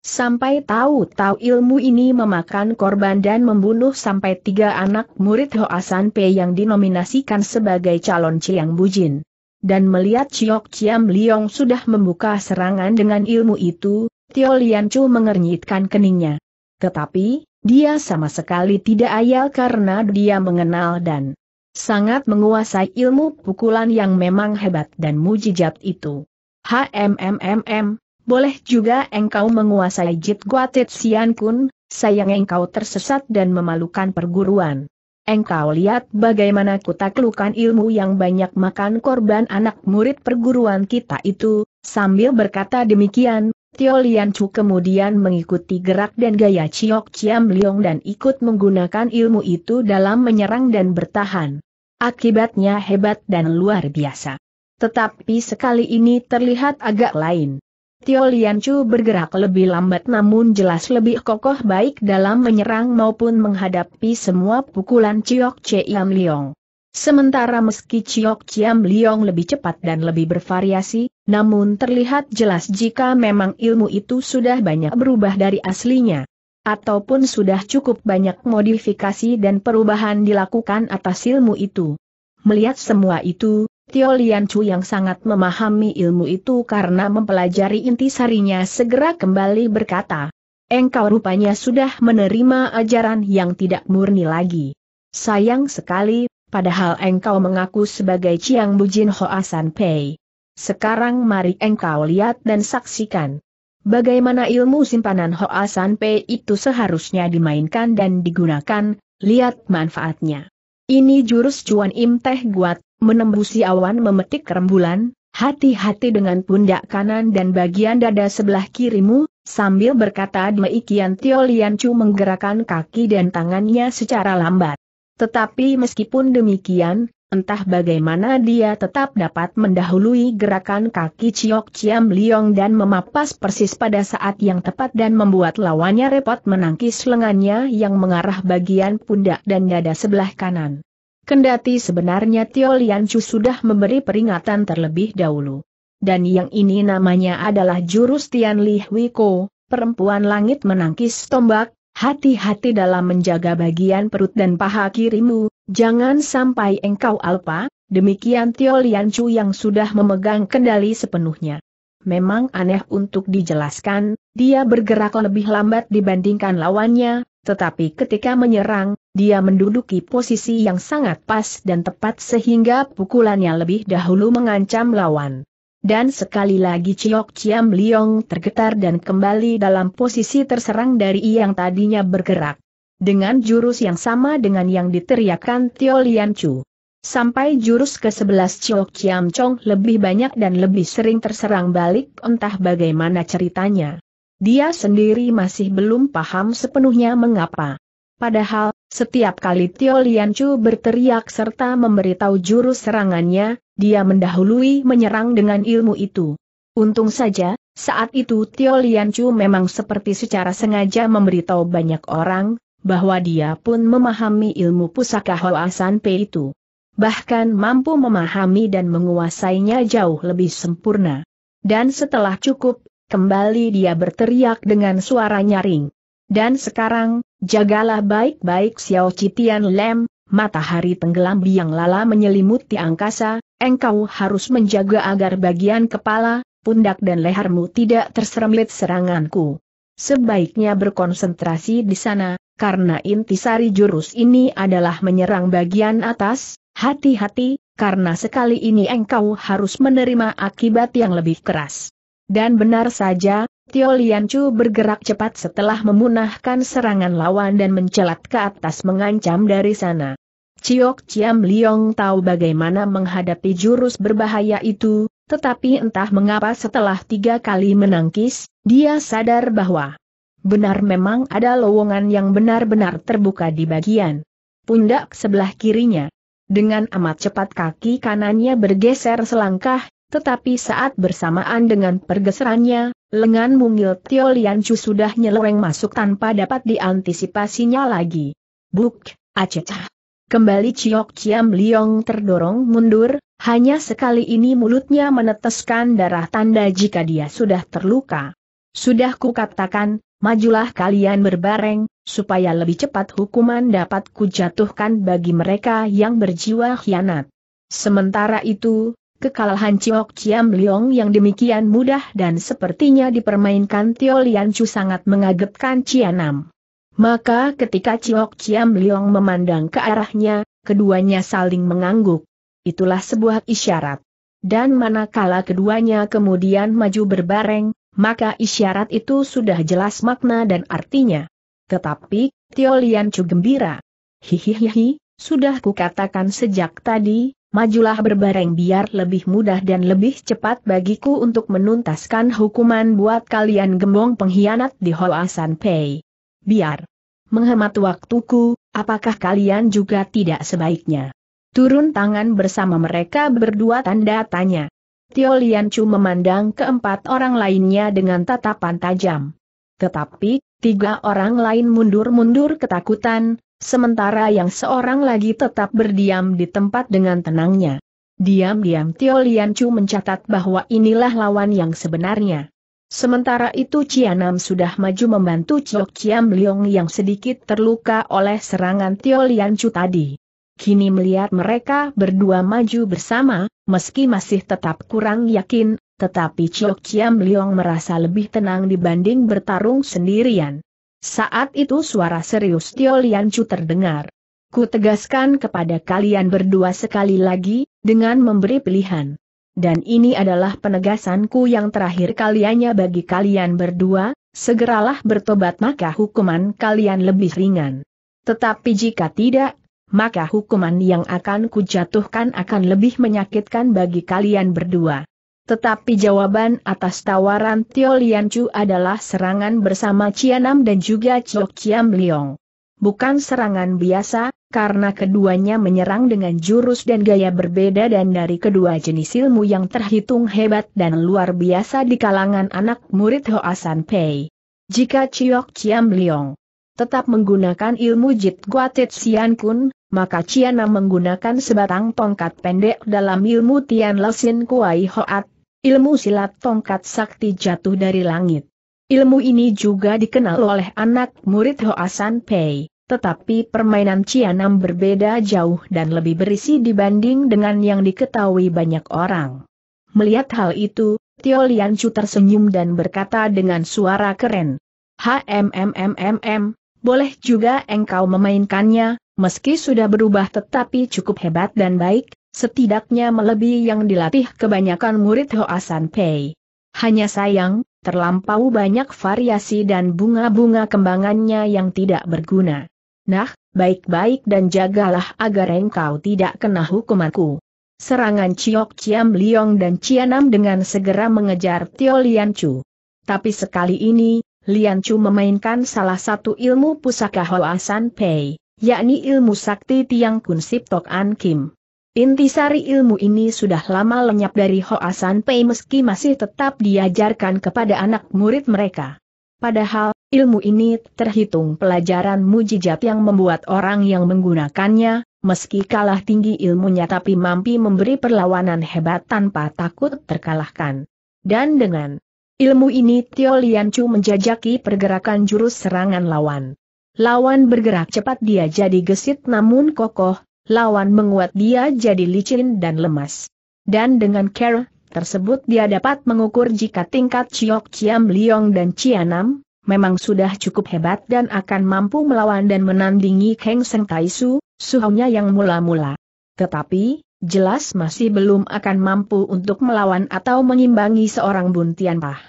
Sampai tahu-tahu ilmu ini memakan korban dan membunuh sampai tiga anak murid Hoasan Pei yang dinominasikan sebagai calon Chiang Bujin. Dan melihat Chiok Chiam Liong sudah membuka serangan dengan ilmu itu, Tio Lian Chu mengernyitkan keningnya. Tetapi, dia sama sekali tidak ayal karena dia mengenal dan sangat menguasai ilmu pukulan yang memang hebat dan mujijat itu. HMMMM boleh juga engkau menguasai Jit Guatit Sian Kun, sayang engkau tersesat dan memalukan perguruan. Engkau lihat bagaimana kutaklukan ilmu yang banyak makan korban anak murid perguruan kita itu, sambil berkata demikian, Tio Lian Chu kemudian mengikuti gerak dan gaya Chiok Chiam Liong dan ikut menggunakan ilmu itu dalam menyerang dan bertahan. Akibatnya hebat dan luar biasa. Tetapi sekali ini terlihat agak lain. Tio Chu bergerak lebih lambat namun jelas lebih kokoh baik dalam menyerang maupun menghadapi semua pukulan Ciok Chiam Liong. Sementara meski Ciok Chiam Liong lebih cepat dan lebih bervariasi, namun terlihat jelas jika memang ilmu itu sudah banyak berubah dari aslinya. Ataupun sudah cukup banyak modifikasi dan perubahan dilakukan atas ilmu itu. Melihat semua itu, Tio Lian Chu yang sangat memahami ilmu itu karena mempelajari inti sarinya segera kembali berkata, Engkau rupanya sudah menerima ajaran yang tidak murni lagi. Sayang sekali, padahal engkau mengaku sebagai Chiang Bujin Hoa Pei. Sekarang mari engkau lihat dan saksikan. Bagaimana ilmu simpanan Hoa Pei itu seharusnya dimainkan dan digunakan, lihat manfaatnya. Ini jurus cuan im teh guat, Menembusi awan memetik rembulan, hati-hati dengan pundak kanan dan bagian dada sebelah kirimu, sambil berkata demikian Tio Liancu menggerakkan kaki dan tangannya secara lambat. Tetapi meskipun demikian, entah bagaimana dia tetap dapat mendahului gerakan kaki Ciok Ciam Liong dan memapas persis pada saat yang tepat dan membuat lawannya repot menangkis lengannya yang mengarah bagian pundak dan dada sebelah kanan. Kendati sebenarnya Tio Chu sudah memberi peringatan terlebih dahulu. Dan yang ini namanya adalah jurus Tian Li Ko, perempuan langit menangkis tombak, hati-hati dalam menjaga bagian perut dan paha kirimu, jangan sampai engkau alpa, demikian Tio Chu yang sudah memegang kendali sepenuhnya. Memang aneh untuk dijelaskan, dia bergerak lebih lambat dibandingkan lawannya, tetapi ketika menyerang, dia menduduki posisi yang sangat pas dan tepat sehingga pukulannya lebih dahulu mengancam lawan. Dan sekali lagi Chiok Chiam Liong tergetar dan kembali dalam posisi terserang dari yang tadinya bergerak. Dengan jurus yang sama dengan yang diteriakkan Tio Lian Chu. Sampai jurus ke-11 Chiok Chiam Chong lebih banyak dan lebih sering terserang balik entah bagaimana ceritanya. Dia sendiri masih belum paham sepenuhnya mengapa. Padahal, setiap kali Tio Lian Chu berteriak serta memberitahu jurus serangannya, dia mendahului menyerang dengan ilmu itu. Untung saja, saat itu Tio Lian Chu memang seperti secara sengaja memberitahu banyak orang, bahwa dia pun memahami ilmu pusaka Hoa San Pei itu. Bahkan mampu memahami dan menguasainya jauh lebih sempurna. Dan setelah cukup Kembali dia berteriak dengan suara nyaring. Dan sekarang, jagalah baik-baik Xiao Citian Lem, matahari tenggelam biang lala menyelimuti angkasa, engkau harus menjaga agar bagian kepala, pundak dan lehermu tidak terseremlit seranganku. Sebaiknya berkonsentrasi di sana, karena intisari jurus ini adalah menyerang bagian atas, hati-hati, karena sekali ini engkau harus menerima akibat yang lebih keras. Dan benar saja, Tio Liancu bergerak cepat setelah memunahkan serangan lawan dan mencelat ke atas mengancam dari sana. Ciok Ciam Liong tahu bagaimana menghadapi jurus berbahaya itu, tetapi entah mengapa setelah tiga kali menangkis, dia sadar bahwa benar memang ada lowongan yang benar-benar terbuka di bagian pundak sebelah kirinya. Dengan amat cepat kaki kanannya bergeser selangkah, tetapi saat bersamaan dengan pergeserannya, lengan mungil Tio Chu sudah nyeleweng masuk tanpa dapat diantisipasinya lagi. Buk, acecah. Kembali Ciok Ciam Liong terdorong mundur, hanya sekali ini mulutnya meneteskan darah tanda jika dia sudah terluka. Sudah kukatakan, majulah kalian berbareng, supaya lebih cepat hukuman dapat kujatuhkan bagi mereka yang berjiwa hianat. Sementara itu, Kekalahan Chiok Chiam Leong yang demikian mudah dan sepertinya dipermainkan Tio Lian Chu sangat mengagetkan Cianam. Maka ketika Chiok Chiam Leong memandang ke arahnya, keduanya saling mengangguk. Itulah sebuah isyarat. Dan manakala keduanya kemudian maju berbareng, maka isyarat itu sudah jelas makna dan artinya. Tetapi, Tio Lian Chu gembira. Hihihihi, sudah kukatakan sejak tadi, majulah berbareng biar lebih mudah dan lebih cepat bagiku untuk menuntaskan hukuman buat kalian gembong pengkhianat di Hoa San Pei. Biar menghemat waktuku, apakah kalian juga tidak sebaiknya? Turun tangan bersama mereka berdua tanda tanya. Tio Lian Chu memandang keempat orang lainnya dengan tatapan tajam. Tetapi, tiga orang lain mundur-mundur ketakutan, sementara yang seorang lagi tetap berdiam di tempat dengan tenangnya. Diam-diam Tio Lian Chu mencatat bahwa inilah lawan yang sebenarnya. Sementara itu Cianam sudah maju membantu Chok Chiam Leong yang sedikit terluka oleh serangan Tio Lian Chu tadi. Kini melihat mereka berdua maju bersama, meski masih tetap kurang yakin, tetapi Chok Chiam Leong merasa lebih tenang dibanding bertarung sendirian. Saat itu suara serius Tio Chu terdengar. Ku tegaskan kepada kalian berdua sekali lagi, dengan memberi pilihan. Dan ini adalah penegasanku yang terakhir kaliannya bagi kalian berdua, segeralah bertobat maka hukuman kalian lebih ringan. Tetapi jika tidak, maka hukuman yang akan kujatuhkan akan lebih menyakitkan bagi kalian berdua. Tetapi jawaban atas tawaran Tio Lian Chu adalah serangan bersama Cianam dan juga Chok Chiam Liong. Bukan serangan biasa, karena keduanya menyerang dengan jurus dan gaya berbeda dan dari kedua jenis ilmu yang terhitung hebat dan luar biasa di kalangan anak murid Hoasan Pei. Jika Chok Chiam Liong tetap menggunakan ilmu Jit Guatit Sian Kun, maka Cianam menggunakan sebatang tongkat pendek dalam ilmu Tian Lesin Kuai Hoat Ilmu silat tongkat sakti jatuh dari langit. Ilmu ini juga dikenal oleh anak murid Hoasan Pei, tetapi permainan Cianam berbeda jauh dan lebih berisi dibanding dengan yang diketahui banyak orang. Melihat hal itu, Tio Chu tersenyum dan berkata dengan suara keren, HMMMMM, boleh juga engkau memainkannya, meski sudah berubah tetapi cukup hebat dan baik, setidaknya melebihi yang dilatih kebanyakan murid Hoasan Pei. Hanya sayang, terlampau banyak variasi dan bunga-bunga kembangannya yang tidak berguna. Nah, baik-baik dan jagalah agar engkau tidak kena hukumanku. Serangan Ciok Ciam Liong dan Cianam dengan segera mengejar Tio Lian Chu. Tapi sekali ini, Lian Chu memainkan salah satu ilmu pusaka Hoa San Pei, yakni ilmu sakti Tiang Kun Sip Tok An Kim. Intisari ilmu ini sudah lama lenyap dari Hoasan Pei meski masih tetap diajarkan kepada anak murid mereka. Padahal, ilmu ini terhitung pelajaran mujizat yang membuat orang yang menggunakannya, meski kalah tinggi ilmunya tapi mampu memberi perlawanan hebat tanpa takut terkalahkan. Dan dengan ilmu ini Tio Chu menjajaki pergerakan jurus serangan lawan. Lawan bergerak cepat dia jadi gesit namun kokoh, lawan menguat dia jadi licin dan lemas. Dan dengan care tersebut dia dapat mengukur jika tingkat Chiok Ciam Liong dan Cianam memang sudah cukup hebat dan akan mampu melawan dan menandingi Kang Seng Taisu, suhunya yang mula-mula. Tetapi, jelas masih belum akan mampu untuk melawan atau mengimbangi seorang Buntian Pah.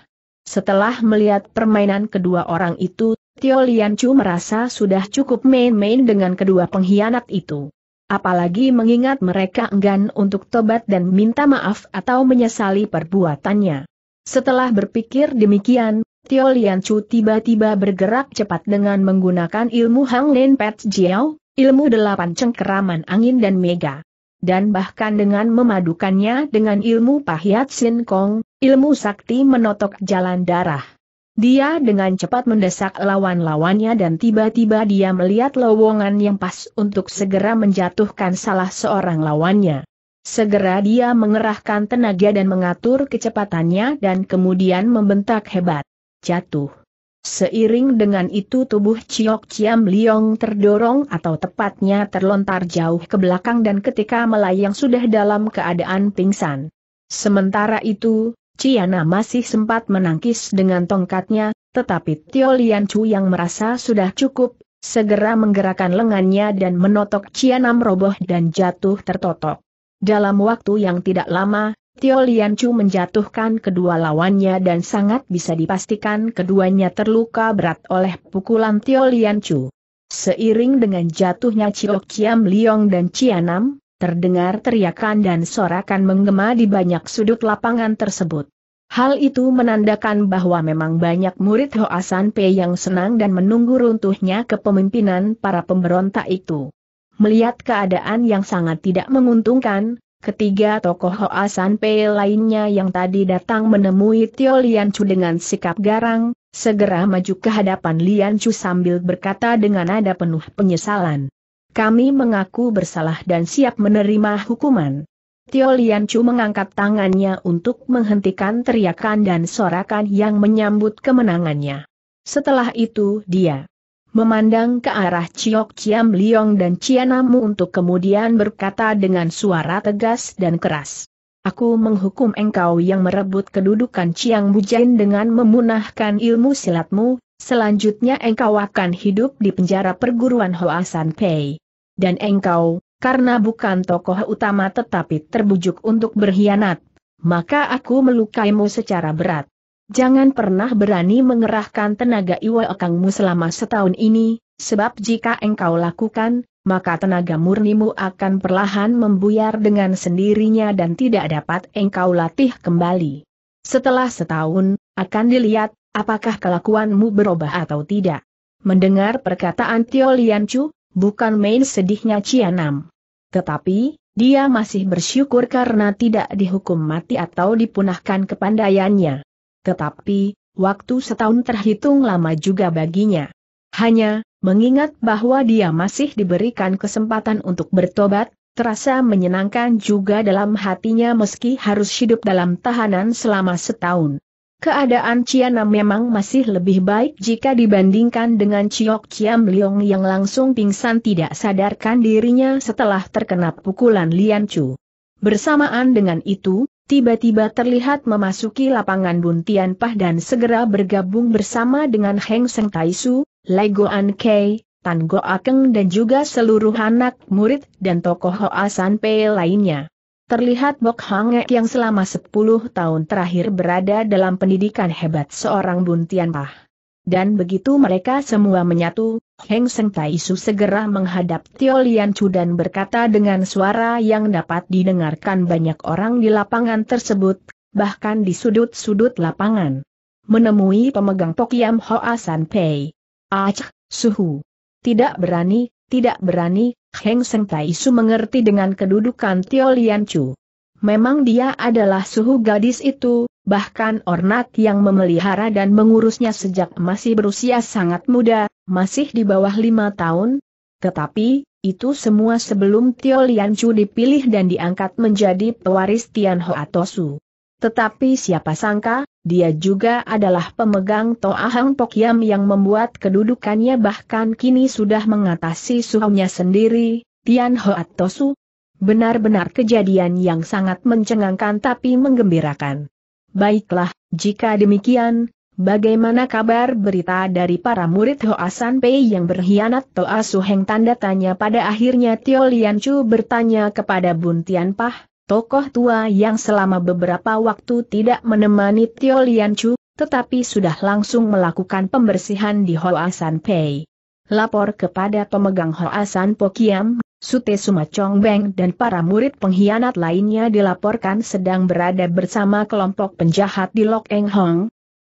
Setelah melihat permainan kedua orang itu, Tio Lian Chu merasa sudah cukup main-main dengan kedua pengkhianat itu. Apalagi mengingat mereka enggan untuk tobat dan minta maaf atau menyesali perbuatannya. Setelah berpikir demikian, Tio Lian Chu tiba-tiba bergerak cepat dengan menggunakan ilmu Hang Lin Pet Jiao, ilmu delapan cengkeraman angin dan mega. Dan bahkan dengan memadukannya dengan ilmu Pahiat Sin Kong, ilmu sakti menotok jalan darah. Dia dengan cepat mendesak lawan-lawannya dan tiba-tiba dia melihat lowongan yang pas untuk segera menjatuhkan salah seorang lawannya. Segera dia mengerahkan tenaga dan mengatur kecepatannya dan kemudian membentak hebat. Jatuh. Seiring dengan itu tubuh Ciok Ciam Liong terdorong atau tepatnya terlontar jauh ke belakang dan ketika melayang sudah dalam keadaan pingsan. Sementara itu, Ciana masih sempat menangkis dengan tongkatnya, tetapi Tio Lian Chu yang merasa sudah cukup, segera menggerakkan lengannya dan menotok Ciana meroboh dan jatuh tertotok. Dalam waktu yang tidak lama, Tio Lian Chu menjatuhkan kedua lawannya dan sangat bisa dipastikan keduanya terluka berat oleh pukulan Tio Lian Chu. Seiring dengan jatuhnya Chiok Ciam Liong dan Cianam, terdengar teriakan dan sorakan menggema di banyak sudut lapangan tersebut. Hal itu menandakan bahwa memang banyak murid Hoasan Pei yang senang dan menunggu runtuhnya kepemimpinan para pemberontak itu. Melihat keadaan yang sangat tidak menguntungkan, ketiga tokoh Hoasan Pei lainnya yang tadi datang menemui Tio Lian Chu dengan sikap garang, segera maju ke hadapan Lian Chu sambil berkata dengan nada penuh penyesalan. Kami mengaku bersalah dan siap menerima hukuman. Tio Lian Chu mengangkat tangannya untuk menghentikan teriakan dan sorakan yang menyambut kemenangannya. Setelah itu dia memandang ke arah Chiok Chiam Liong dan Cianamu untuk kemudian berkata dengan suara tegas dan keras. Aku menghukum engkau yang merebut kedudukan Chiang Bujain dengan memunahkan ilmu silatmu, selanjutnya engkau akan hidup di penjara perguruan Hoasan Pei. Dan engkau, karena bukan tokoh utama tetapi terbujuk untuk berkhianat, maka aku melukaimu secara berat. Jangan pernah berani mengerahkan tenaga iwa akangmu selama setahun ini, sebab jika engkau lakukan, maka tenaga murnimu akan perlahan membuyar dengan sendirinya dan tidak dapat engkau latih kembali. Setelah setahun, akan dilihat, apakah kelakuanmu berubah atau tidak. Mendengar perkataan Tio Chu? bukan main sedihnya Cianam. Tetapi, dia masih bersyukur karena tidak dihukum mati atau dipunahkan kepandaiannya. Tetapi, waktu setahun terhitung lama juga baginya. Hanya, mengingat bahwa dia masih diberikan kesempatan untuk bertobat, terasa menyenangkan juga dalam hatinya meski harus hidup dalam tahanan selama setahun. Keadaan Cianam memang masih lebih baik jika dibandingkan dengan Ciok Ciam Leong yang langsung pingsan tidak sadarkan dirinya setelah terkena pukulan Lian Chu. Bersamaan dengan itu, tiba-tiba terlihat memasuki lapangan Buntian Pah dan segera bergabung bersama dengan Heng Seng Taisu, Lego An Kei, Tan Go Akeng dan juga seluruh anak murid dan tokoh Hoa San Pei lainnya. Terlihat Bok Hangek yang selama 10 tahun terakhir berada dalam pendidikan hebat seorang Buntian Pah. Dan begitu mereka semua menyatu, Heng Seng Tai Su segera menghadap Tio Lian Chu dan berkata dengan suara yang dapat didengarkan banyak orang di lapangan tersebut, bahkan di sudut-sudut lapangan. Menemui pemegang pokiam Hoa San Pei. Ach, suhu. Tidak berani, tidak berani, Heng Seng Tai Su mengerti dengan kedudukan Tio Lian Chu. Memang dia adalah suhu gadis itu, bahkan Ornat yang memelihara dan mengurusnya sejak masih berusia sangat muda, masih di bawah lima tahun. Tetapi, itu semua sebelum Tio Lian Chu dipilih dan diangkat menjadi pewaris Tian Ho Tosu. Tetapi siapa sangka, dia juga adalah pemegang Toahang Pokyam yang membuat kedudukannya bahkan kini sudah mengatasi suhunya sendiri, Tian Hoat Tosu. Benar-benar kejadian yang sangat mencengangkan tapi menggembirakan. Baiklah, jika demikian, bagaimana kabar berita dari para murid Hoasan Pei yang berkhianat Toa Suheng tanda tanya pada akhirnya Tio Lian Chu bertanya kepada Buntian Pah, tokoh tua yang selama beberapa waktu tidak menemani Tio Lian Chu, tetapi sudah langsung melakukan pembersihan di Hoasan Pei. Lapor kepada pemegang Hoasan Pokiam, Sute Sumacong Beng dan para murid pengkhianat lainnya dilaporkan sedang berada bersama kelompok penjahat di Lok Eng Hong.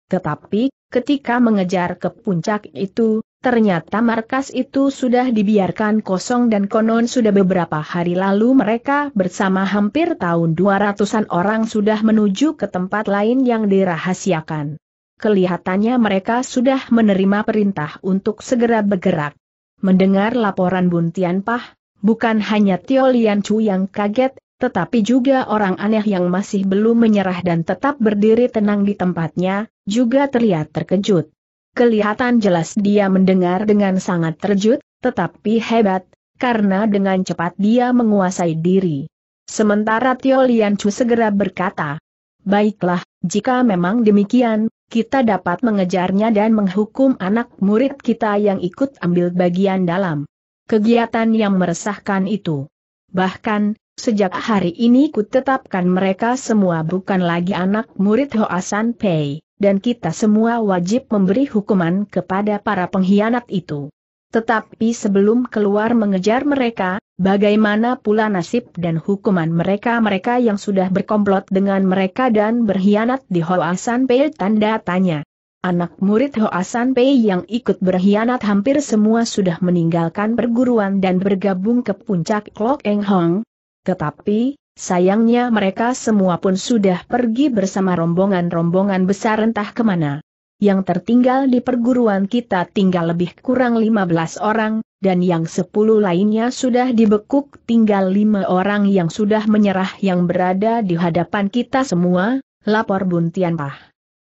Tetapi, ketika mengejar ke puncak itu, Ternyata markas itu sudah dibiarkan kosong dan konon sudah beberapa hari lalu mereka bersama hampir tahun 200-an orang sudah menuju ke tempat lain yang dirahasiakan. Kelihatannya mereka sudah menerima perintah untuk segera bergerak. Mendengar laporan Buntian Pah, bukan hanya Tio Lian Chu yang kaget, tetapi juga orang aneh yang masih belum menyerah dan tetap berdiri tenang di tempatnya, juga terlihat terkejut kelihatan jelas dia mendengar dengan sangat terjut, tetapi hebat, karena dengan cepat dia menguasai diri. Sementara Tio Lian Chu segera berkata, Baiklah, jika memang demikian, kita dapat mengejarnya dan menghukum anak murid kita yang ikut ambil bagian dalam kegiatan yang meresahkan itu. Bahkan, Sejak hari ini kutetapkan mereka semua bukan lagi anak murid Hoasan Pei dan kita semua wajib memberi hukuman kepada para pengkhianat itu. Tetapi sebelum keluar mengejar mereka, bagaimana pula nasib dan hukuman mereka-mereka yang sudah berkomplot dengan mereka dan berkhianat di Hoasan Pei tanda tanya. Anak murid Hoasan Pei yang ikut berkhianat hampir semua sudah meninggalkan perguruan dan bergabung ke puncak Klok Eng Hong. Tetapi, Sayangnya mereka semua pun sudah pergi bersama rombongan-rombongan besar entah kemana. Yang tertinggal di perguruan kita tinggal lebih kurang 15 orang, dan yang 10 lainnya sudah dibekuk tinggal 5 orang yang sudah menyerah yang berada di hadapan kita semua, lapor Buntian Pah.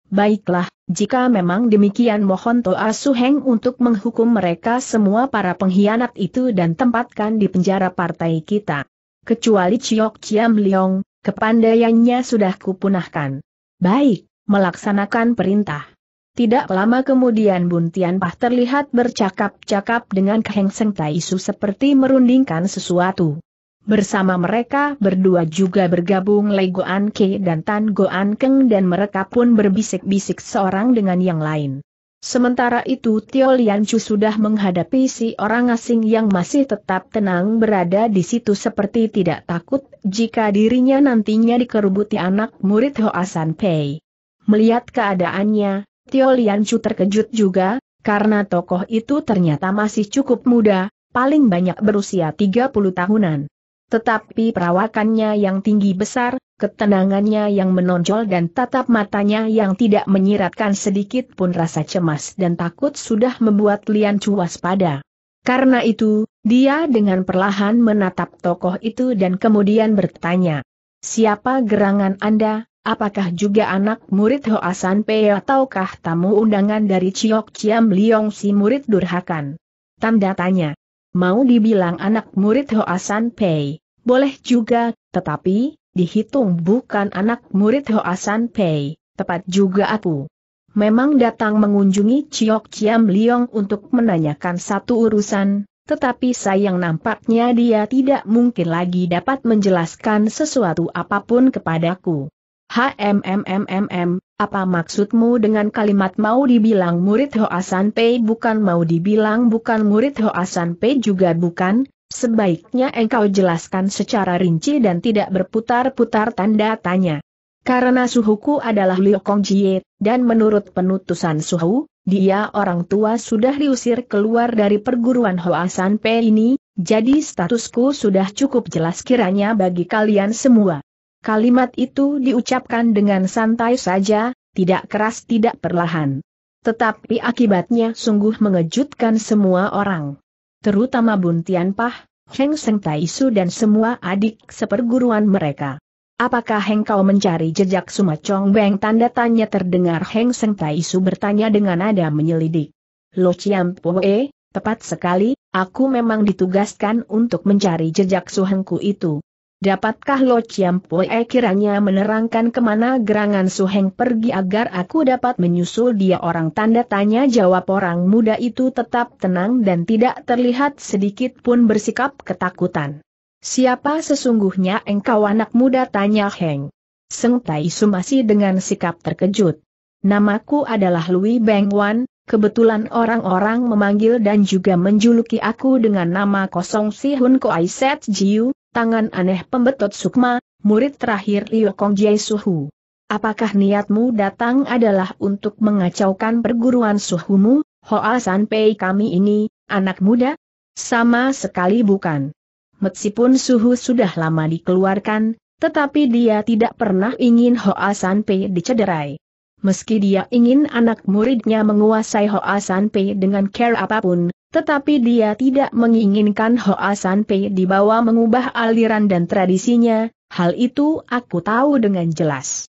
Baiklah, jika memang demikian mohon Toa Suheng untuk menghukum mereka semua para pengkhianat itu dan tempatkan di penjara partai kita kecuali Ciok Ciam Liong, kepandaiannya sudah kupunahkan. Baik, melaksanakan perintah. Tidak lama kemudian Bun Tian terlihat bercakap-cakap dengan Kheng Seng Taisu seperti merundingkan sesuatu. Bersama mereka berdua juga bergabung Lei Goan Ke dan Tan Goan Keng dan mereka pun berbisik-bisik seorang dengan yang lain. Sementara itu Tio Chu sudah menghadapi si orang asing yang masih tetap tenang berada di situ seperti tidak takut jika dirinya nantinya dikerubuti anak murid Hoasan Pei. Melihat keadaannya, Tio Chu terkejut juga, karena tokoh itu ternyata masih cukup muda, paling banyak berusia 30 tahunan. Tetapi perawakannya yang tinggi besar, ketenangannya yang menonjol dan tatap matanya yang tidak menyiratkan sedikit pun rasa cemas dan takut sudah membuat Lian Chu waspada. Karena itu, dia dengan perlahan menatap tokoh itu dan kemudian bertanya, Siapa gerangan Anda, apakah juga anak murid Hoasan Pei ataukah tamu undangan dari Chiok Chiam Liong si murid durhakan? Tanda tanya mau dibilang anak murid Hoasan Pei, boleh juga, tetapi, dihitung bukan anak murid Hoasan Pei, tepat juga aku. Memang datang mengunjungi Chiok Chiam Liong untuk menanyakan satu urusan, tetapi sayang nampaknya dia tidak mungkin lagi dapat menjelaskan sesuatu apapun kepadaku. HMMMMM, apa maksudmu dengan kalimat mau dibilang murid Hoasan P bukan mau dibilang bukan murid Hoasan P juga bukan, sebaiknya engkau jelaskan secara rinci dan tidak berputar-putar tanda tanya. Karena suhuku adalah Liu Kong Jie, dan menurut penutusan suhu, dia orang tua sudah diusir keluar dari perguruan Hoasan P ini, jadi statusku sudah cukup jelas kiranya bagi kalian semua. Kalimat itu diucapkan dengan santai saja, tidak keras tidak perlahan. Tetapi akibatnya sungguh mengejutkan semua orang. Terutama Bun Tianpah, Heng Seng Taisu dan semua adik seperguruan mereka. Apakah heng kau mencari jejak Suma Chong Beng? Tanda tanya terdengar Heng Seng Taisu bertanya dengan nada menyelidik. Lo Chiam E, tepat sekali, aku memang ditugaskan untuk mencari jejak suhengku itu. Dapatkah Lo Chiam Pue kiranya menerangkan kemana gerangan Suheng pergi agar aku dapat menyusul dia orang tanda tanya jawab orang muda itu tetap tenang dan tidak terlihat sedikit pun bersikap ketakutan. Siapa sesungguhnya engkau anak muda tanya Heng. Seng Tai masih dengan sikap terkejut. Namaku adalah Lui Beng Wan, kebetulan orang-orang memanggil dan juga menjuluki aku dengan nama kosong Si Hun Koai Set Jiu, tangan aneh pembetot Sukma, murid terakhir Liu Kong Jai Suhu. Apakah niatmu datang adalah untuk mengacaukan perguruan suhumu, Hoa Sanpei kami ini, anak muda? Sama sekali bukan. Meskipun suhu sudah lama dikeluarkan, tetapi dia tidak pernah ingin Hoa Sanpei dicederai. Meski dia ingin anak muridnya menguasai Hoa Sanpei dengan care apapun, tetapi dia tidak menginginkan Hoa Pei dibawa mengubah aliran dan tradisinya, hal itu aku tahu dengan jelas.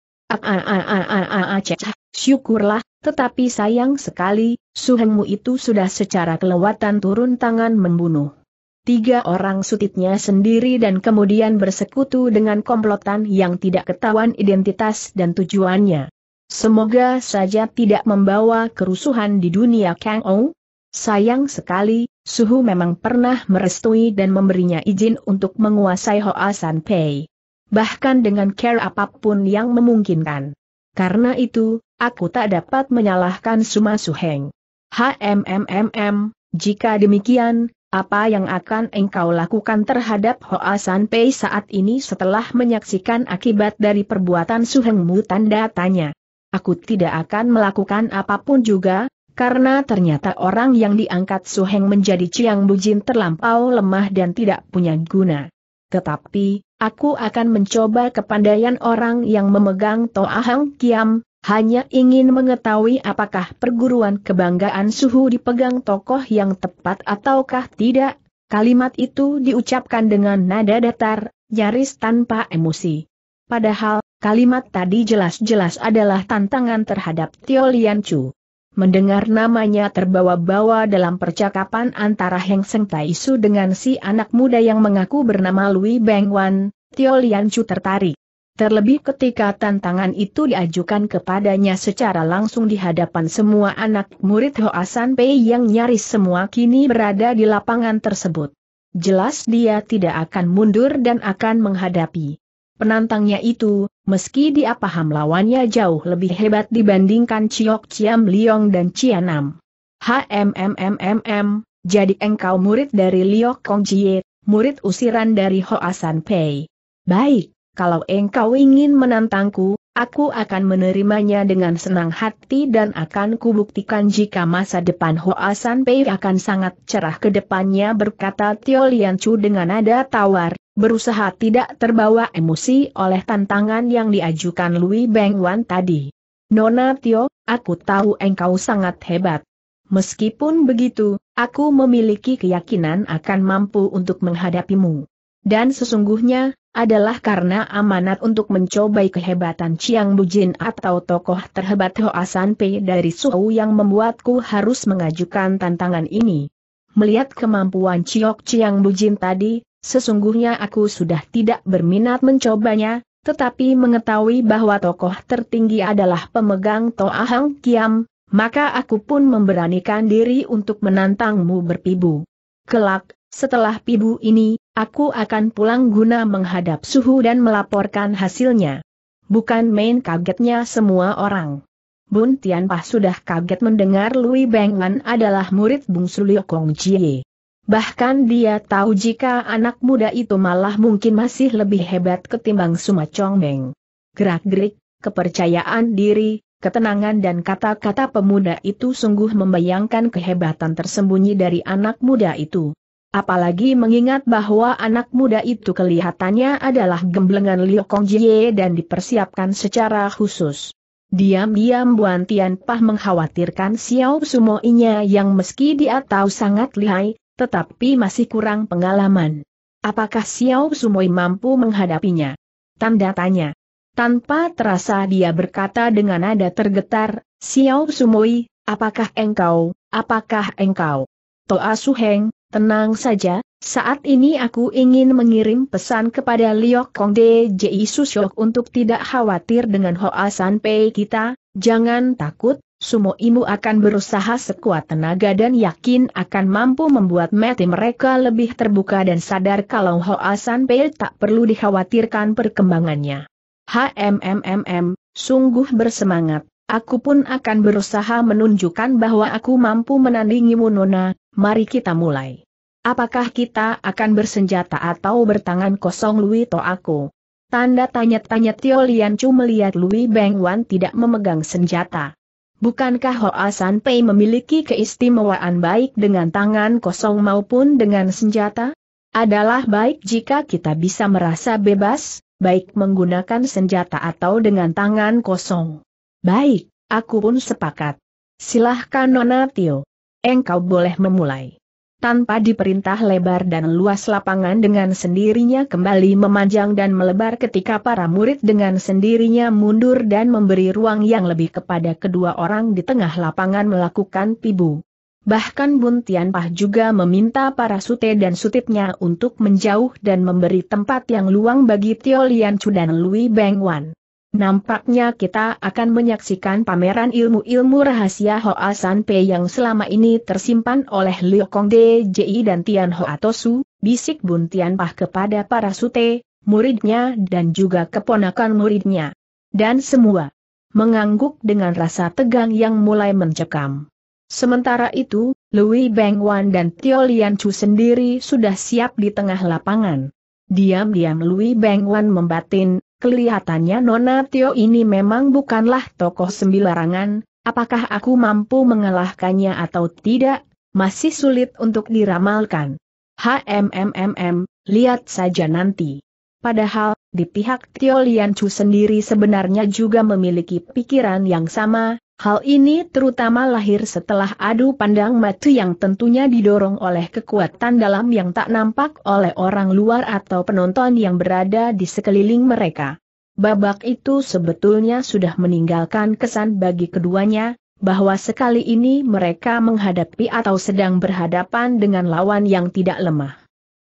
Syukurlah, tetapi sayang sekali, suhengmu itu sudah secara kelewatan turun tangan membunuh. Tiga orang sutitnya sendiri dan kemudian bersekutu dengan komplotan yang tidak ketahuan identitas dan tujuannya. Semoga saja tidak membawa kerusuhan di dunia Kang Ou, Sayang sekali, Suhu memang pernah merestui dan memberinya izin untuk menguasai Hoa San Pei. Bahkan dengan care apapun yang memungkinkan. Karena itu, aku tak dapat menyalahkan Suma Suheng. HMMMM, jika demikian, apa yang akan engkau lakukan terhadap Hoa San Pei saat ini setelah menyaksikan akibat dari perbuatan Suhengmu tanda tanya. Aku tidak akan melakukan apapun juga, karena ternyata orang yang diangkat Suheng menjadi Ciang Bujin terlampau lemah dan tidak punya guna. Tetapi, aku akan mencoba kepandaian orang yang memegang Toahang Kiam, hanya ingin mengetahui apakah perguruan kebanggaan suhu dipegang tokoh yang tepat ataukah tidak. Kalimat itu diucapkan dengan nada datar, nyaris tanpa emosi. Padahal, kalimat tadi jelas-jelas adalah tantangan terhadap Tio Lian Chu. Mendengar namanya terbawa-bawa dalam percakapan antara Heng Seng Taisu dengan si anak muda yang mengaku bernama Lui Beng Wan, Tio Lian Chu tertarik. Terlebih ketika tantangan itu diajukan kepadanya secara langsung di hadapan semua anak murid Hoasan Pei yang nyaris semua kini berada di lapangan tersebut. Jelas dia tidak akan mundur dan akan menghadapi. Penantangnya itu, meski dia paham lawannya jauh lebih hebat dibandingkan Ciok Ciam Liong dan Cianam. HMMMMM, jadi engkau murid dari Liok Kong Jie, murid usiran dari Hoasan Pei. Baik, kalau engkau ingin menantangku, aku akan menerimanya dengan senang hati dan akan kubuktikan jika masa depan Hoasan Pei akan sangat cerah ke depannya berkata Tio Lian Chu dengan nada tawar, berusaha tidak terbawa emosi oleh tantangan yang diajukan Louis Beng Wan tadi. Nona Tio, aku tahu engkau sangat hebat. Meskipun begitu, aku memiliki keyakinan akan mampu untuk menghadapimu. Dan sesungguhnya, adalah karena amanat untuk mencobai kehebatan Chiang Bujin atau tokoh terhebat Hoasan Pei dari Suhu yang membuatku harus mengajukan tantangan ini. Melihat kemampuan Chiok Chiang Bujin tadi, Sesungguhnya aku sudah tidak berminat mencobanya, tetapi mengetahui bahwa tokoh tertinggi adalah pemegang Toahang Kiam, maka aku pun memberanikan diri untuk menantangmu berpibu. Kelak, setelah pibu ini, aku akan pulang guna menghadap suhu dan melaporkan hasilnya. Bukan main kagetnya semua orang. Bun Tianpa sudah kaget mendengar Lui Bengwan adalah murid bungsu Liu Kong Jie. Bahkan dia tahu jika anak muda itu malah mungkin masih lebih hebat ketimbang Suma Chongmeng. Gerak-gerik, kepercayaan diri, ketenangan dan kata-kata pemuda itu sungguh membayangkan kehebatan tersembunyi dari anak muda itu. Apalagi mengingat bahwa anak muda itu kelihatannya adalah gemblengan Liu Kongjie dan dipersiapkan secara khusus. Diam-diam Buan Tian Pah mengkhawatirkan Xiao Sumoinya yang meski dia tahu sangat lihai, tetapi masih kurang pengalaman. Apakah Xiao Sumoi mampu menghadapinya? Tanda tanya. Tanpa terasa dia berkata dengan nada tergetar, Xiao Sumoi, apakah engkau, apakah engkau? Toa Suheng, tenang saja, saat ini aku ingin mengirim pesan kepada Liok Kong DJI Susyok untuk tidak khawatir dengan Hoa San Pei kita, jangan takut, Sumo Imu akan berusaha sekuat tenaga dan yakin akan mampu membuat mati mereka lebih terbuka dan sadar kalau Hoa San Pei tak perlu dikhawatirkan perkembangannya. HMMMM, sungguh bersemangat, aku pun akan berusaha menunjukkan bahwa aku mampu menandingimu Nona, mari kita mulai. Apakah kita akan bersenjata atau bertangan kosong Lui To aku? Tanda tanya-tanya Tio Lian Chu melihat Lui Beng Wan tidak memegang senjata. Bukankah Hoa San Pei memiliki keistimewaan baik dengan tangan kosong maupun dengan senjata? Adalah baik jika kita bisa merasa bebas, baik menggunakan senjata atau dengan tangan kosong. Baik, aku pun sepakat. Silahkan Nona Tio. Engkau boleh memulai tanpa diperintah lebar dan luas lapangan dengan sendirinya kembali memanjang dan melebar ketika para murid dengan sendirinya mundur dan memberi ruang yang lebih kepada kedua orang di tengah lapangan melakukan pibu. Bahkan Bun Pah juga meminta para sute dan sutitnya untuk menjauh dan memberi tempat yang luang bagi Tio Lian Chu dan Lui Beng Wan. Nampaknya kita akan menyaksikan pameran ilmu-ilmu rahasia Hoa San Pei yang selama ini tersimpan oleh Liu Kong Ji dan Tian Hoa Tosu, bisik Bun Tian Pah kepada para sute, muridnya dan juga keponakan muridnya. Dan semua mengangguk dengan rasa tegang yang mulai mencekam. Sementara itu, Louis Bengwan dan Tio Lian Chu sendiri sudah siap di tengah lapangan. Diam-diam Louis Bengwan membatin, Kelihatannya Nona Tio ini memang bukanlah tokoh sembilarangan, apakah aku mampu mengalahkannya atau tidak, masih sulit untuk diramalkan. HMMMM, lihat saja nanti. Padahal, di pihak Tio Lian Chu sendiri sebenarnya juga memiliki pikiran yang sama, Hal ini terutama lahir setelah adu pandang mata yang tentunya didorong oleh kekuatan dalam yang tak nampak oleh orang luar atau penonton yang berada di sekeliling mereka. Babak itu sebetulnya sudah meninggalkan kesan bagi keduanya, bahwa sekali ini mereka menghadapi atau sedang berhadapan dengan lawan yang tidak lemah.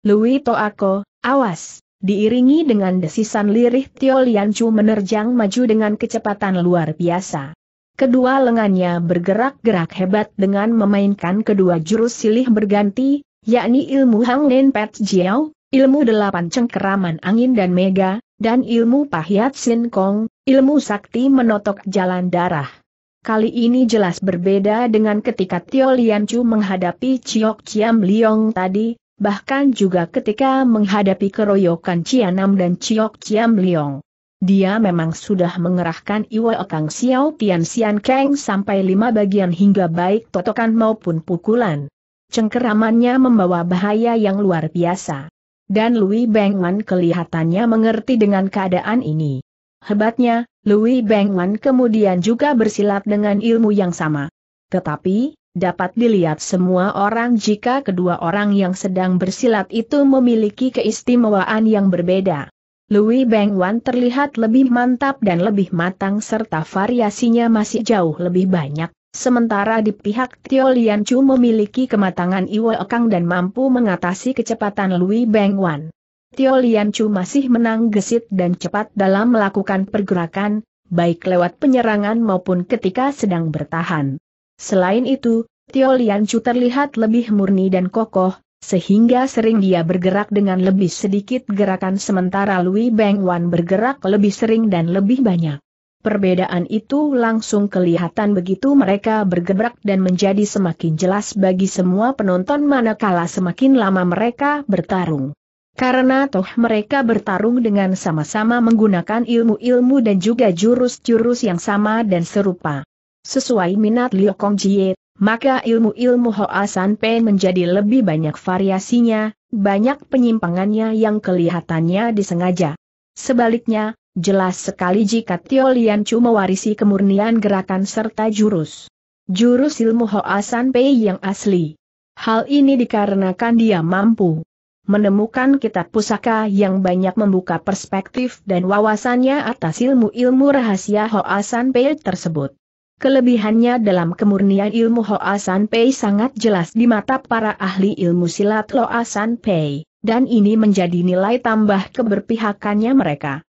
Louis Toako, awas! Diiringi dengan desisan lirih Tio Chu menerjang maju dengan kecepatan luar biasa. Kedua lengannya bergerak-gerak hebat dengan memainkan kedua jurus silih berganti, yakni ilmu Hang Nen Pet Jiao, ilmu delapan cengkeraman angin dan mega, dan ilmu Pahyat Sin Kong, ilmu sakti menotok jalan darah. Kali ini jelas berbeda dengan ketika Tio Lian Chu menghadapi Chiok Chiam Liong tadi, bahkan juga ketika menghadapi keroyokan Cianam dan Chiok Chiam Liong. Dia memang sudah mengerahkan Iwa Kang Xiao Tian Xian Kang sampai lima bagian hingga baik totokan maupun pukulan. Cengkeramannya membawa bahaya yang luar biasa. Dan Louis Bengman kelihatannya mengerti dengan keadaan ini. Hebatnya, Louis Bengman kemudian juga bersilat dengan ilmu yang sama. Tetapi, dapat dilihat semua orang jika kedua orang yang sedang bersilat itu memiliki keistimewaan yang berbeda. Louis Beng Wan terlihat lebih mantap dan lebih matang serta variasinya masih jauh lebih banyak. Sementara di pihak Tio Lian Chu memiliki kematangan Iwo Ekang dan mampu mengatasi kecepatan Louis Beng Wan. Tio Lian Chu masih menang gesit dan cepat dalam melakukan pergerakan, baik lewat penyerangan maupun ketika sedang bertahan. Selain itu, Tio Lian Chu terlihat lebih murni dan kokoh, sehingga sering dia bergerak dengan lebih sedikit gerakan sementara Lui Beng Wan bergerak lebih sering dan lebih banyak. Perbedaan itu langsung kelihatan begitu mereka bergerak dan menjadi semakin jelas bagi semua penonton manakala semakin lama mereka bertarung. Karena toh mereka bertarung dengan sama-sama menggunakan ilmu-ilmu dan juga jurus-jurus yang sama dan serupa. Sesuai minat Liu Kong Jie, maka ilmu-ilmu Hoa Sanpe menjadi lebih banyak variasinya, banyak penyimpangannya yang kelihatannya disengaja. Sebaliknya, jelas sekali jika Tio cuma mewarisi kemurnian gerakan serta jurus. Jurus ilmu Hoa Sanpe yang asli. Hal ini dikarenakan dia mampu menemukan kitab pusaka yang banyak membuka perspektif dan wawasannya atas ilmu-ilmu rahasia Hoa Sanpei tersebut. Kelebihannya dalam kemurnian ilmu Hoa San Pei sangat jelas di mata para ahli ilmu silat Loa San Pei, dan ini menjadi nilai tambah keberpihakannya mereka.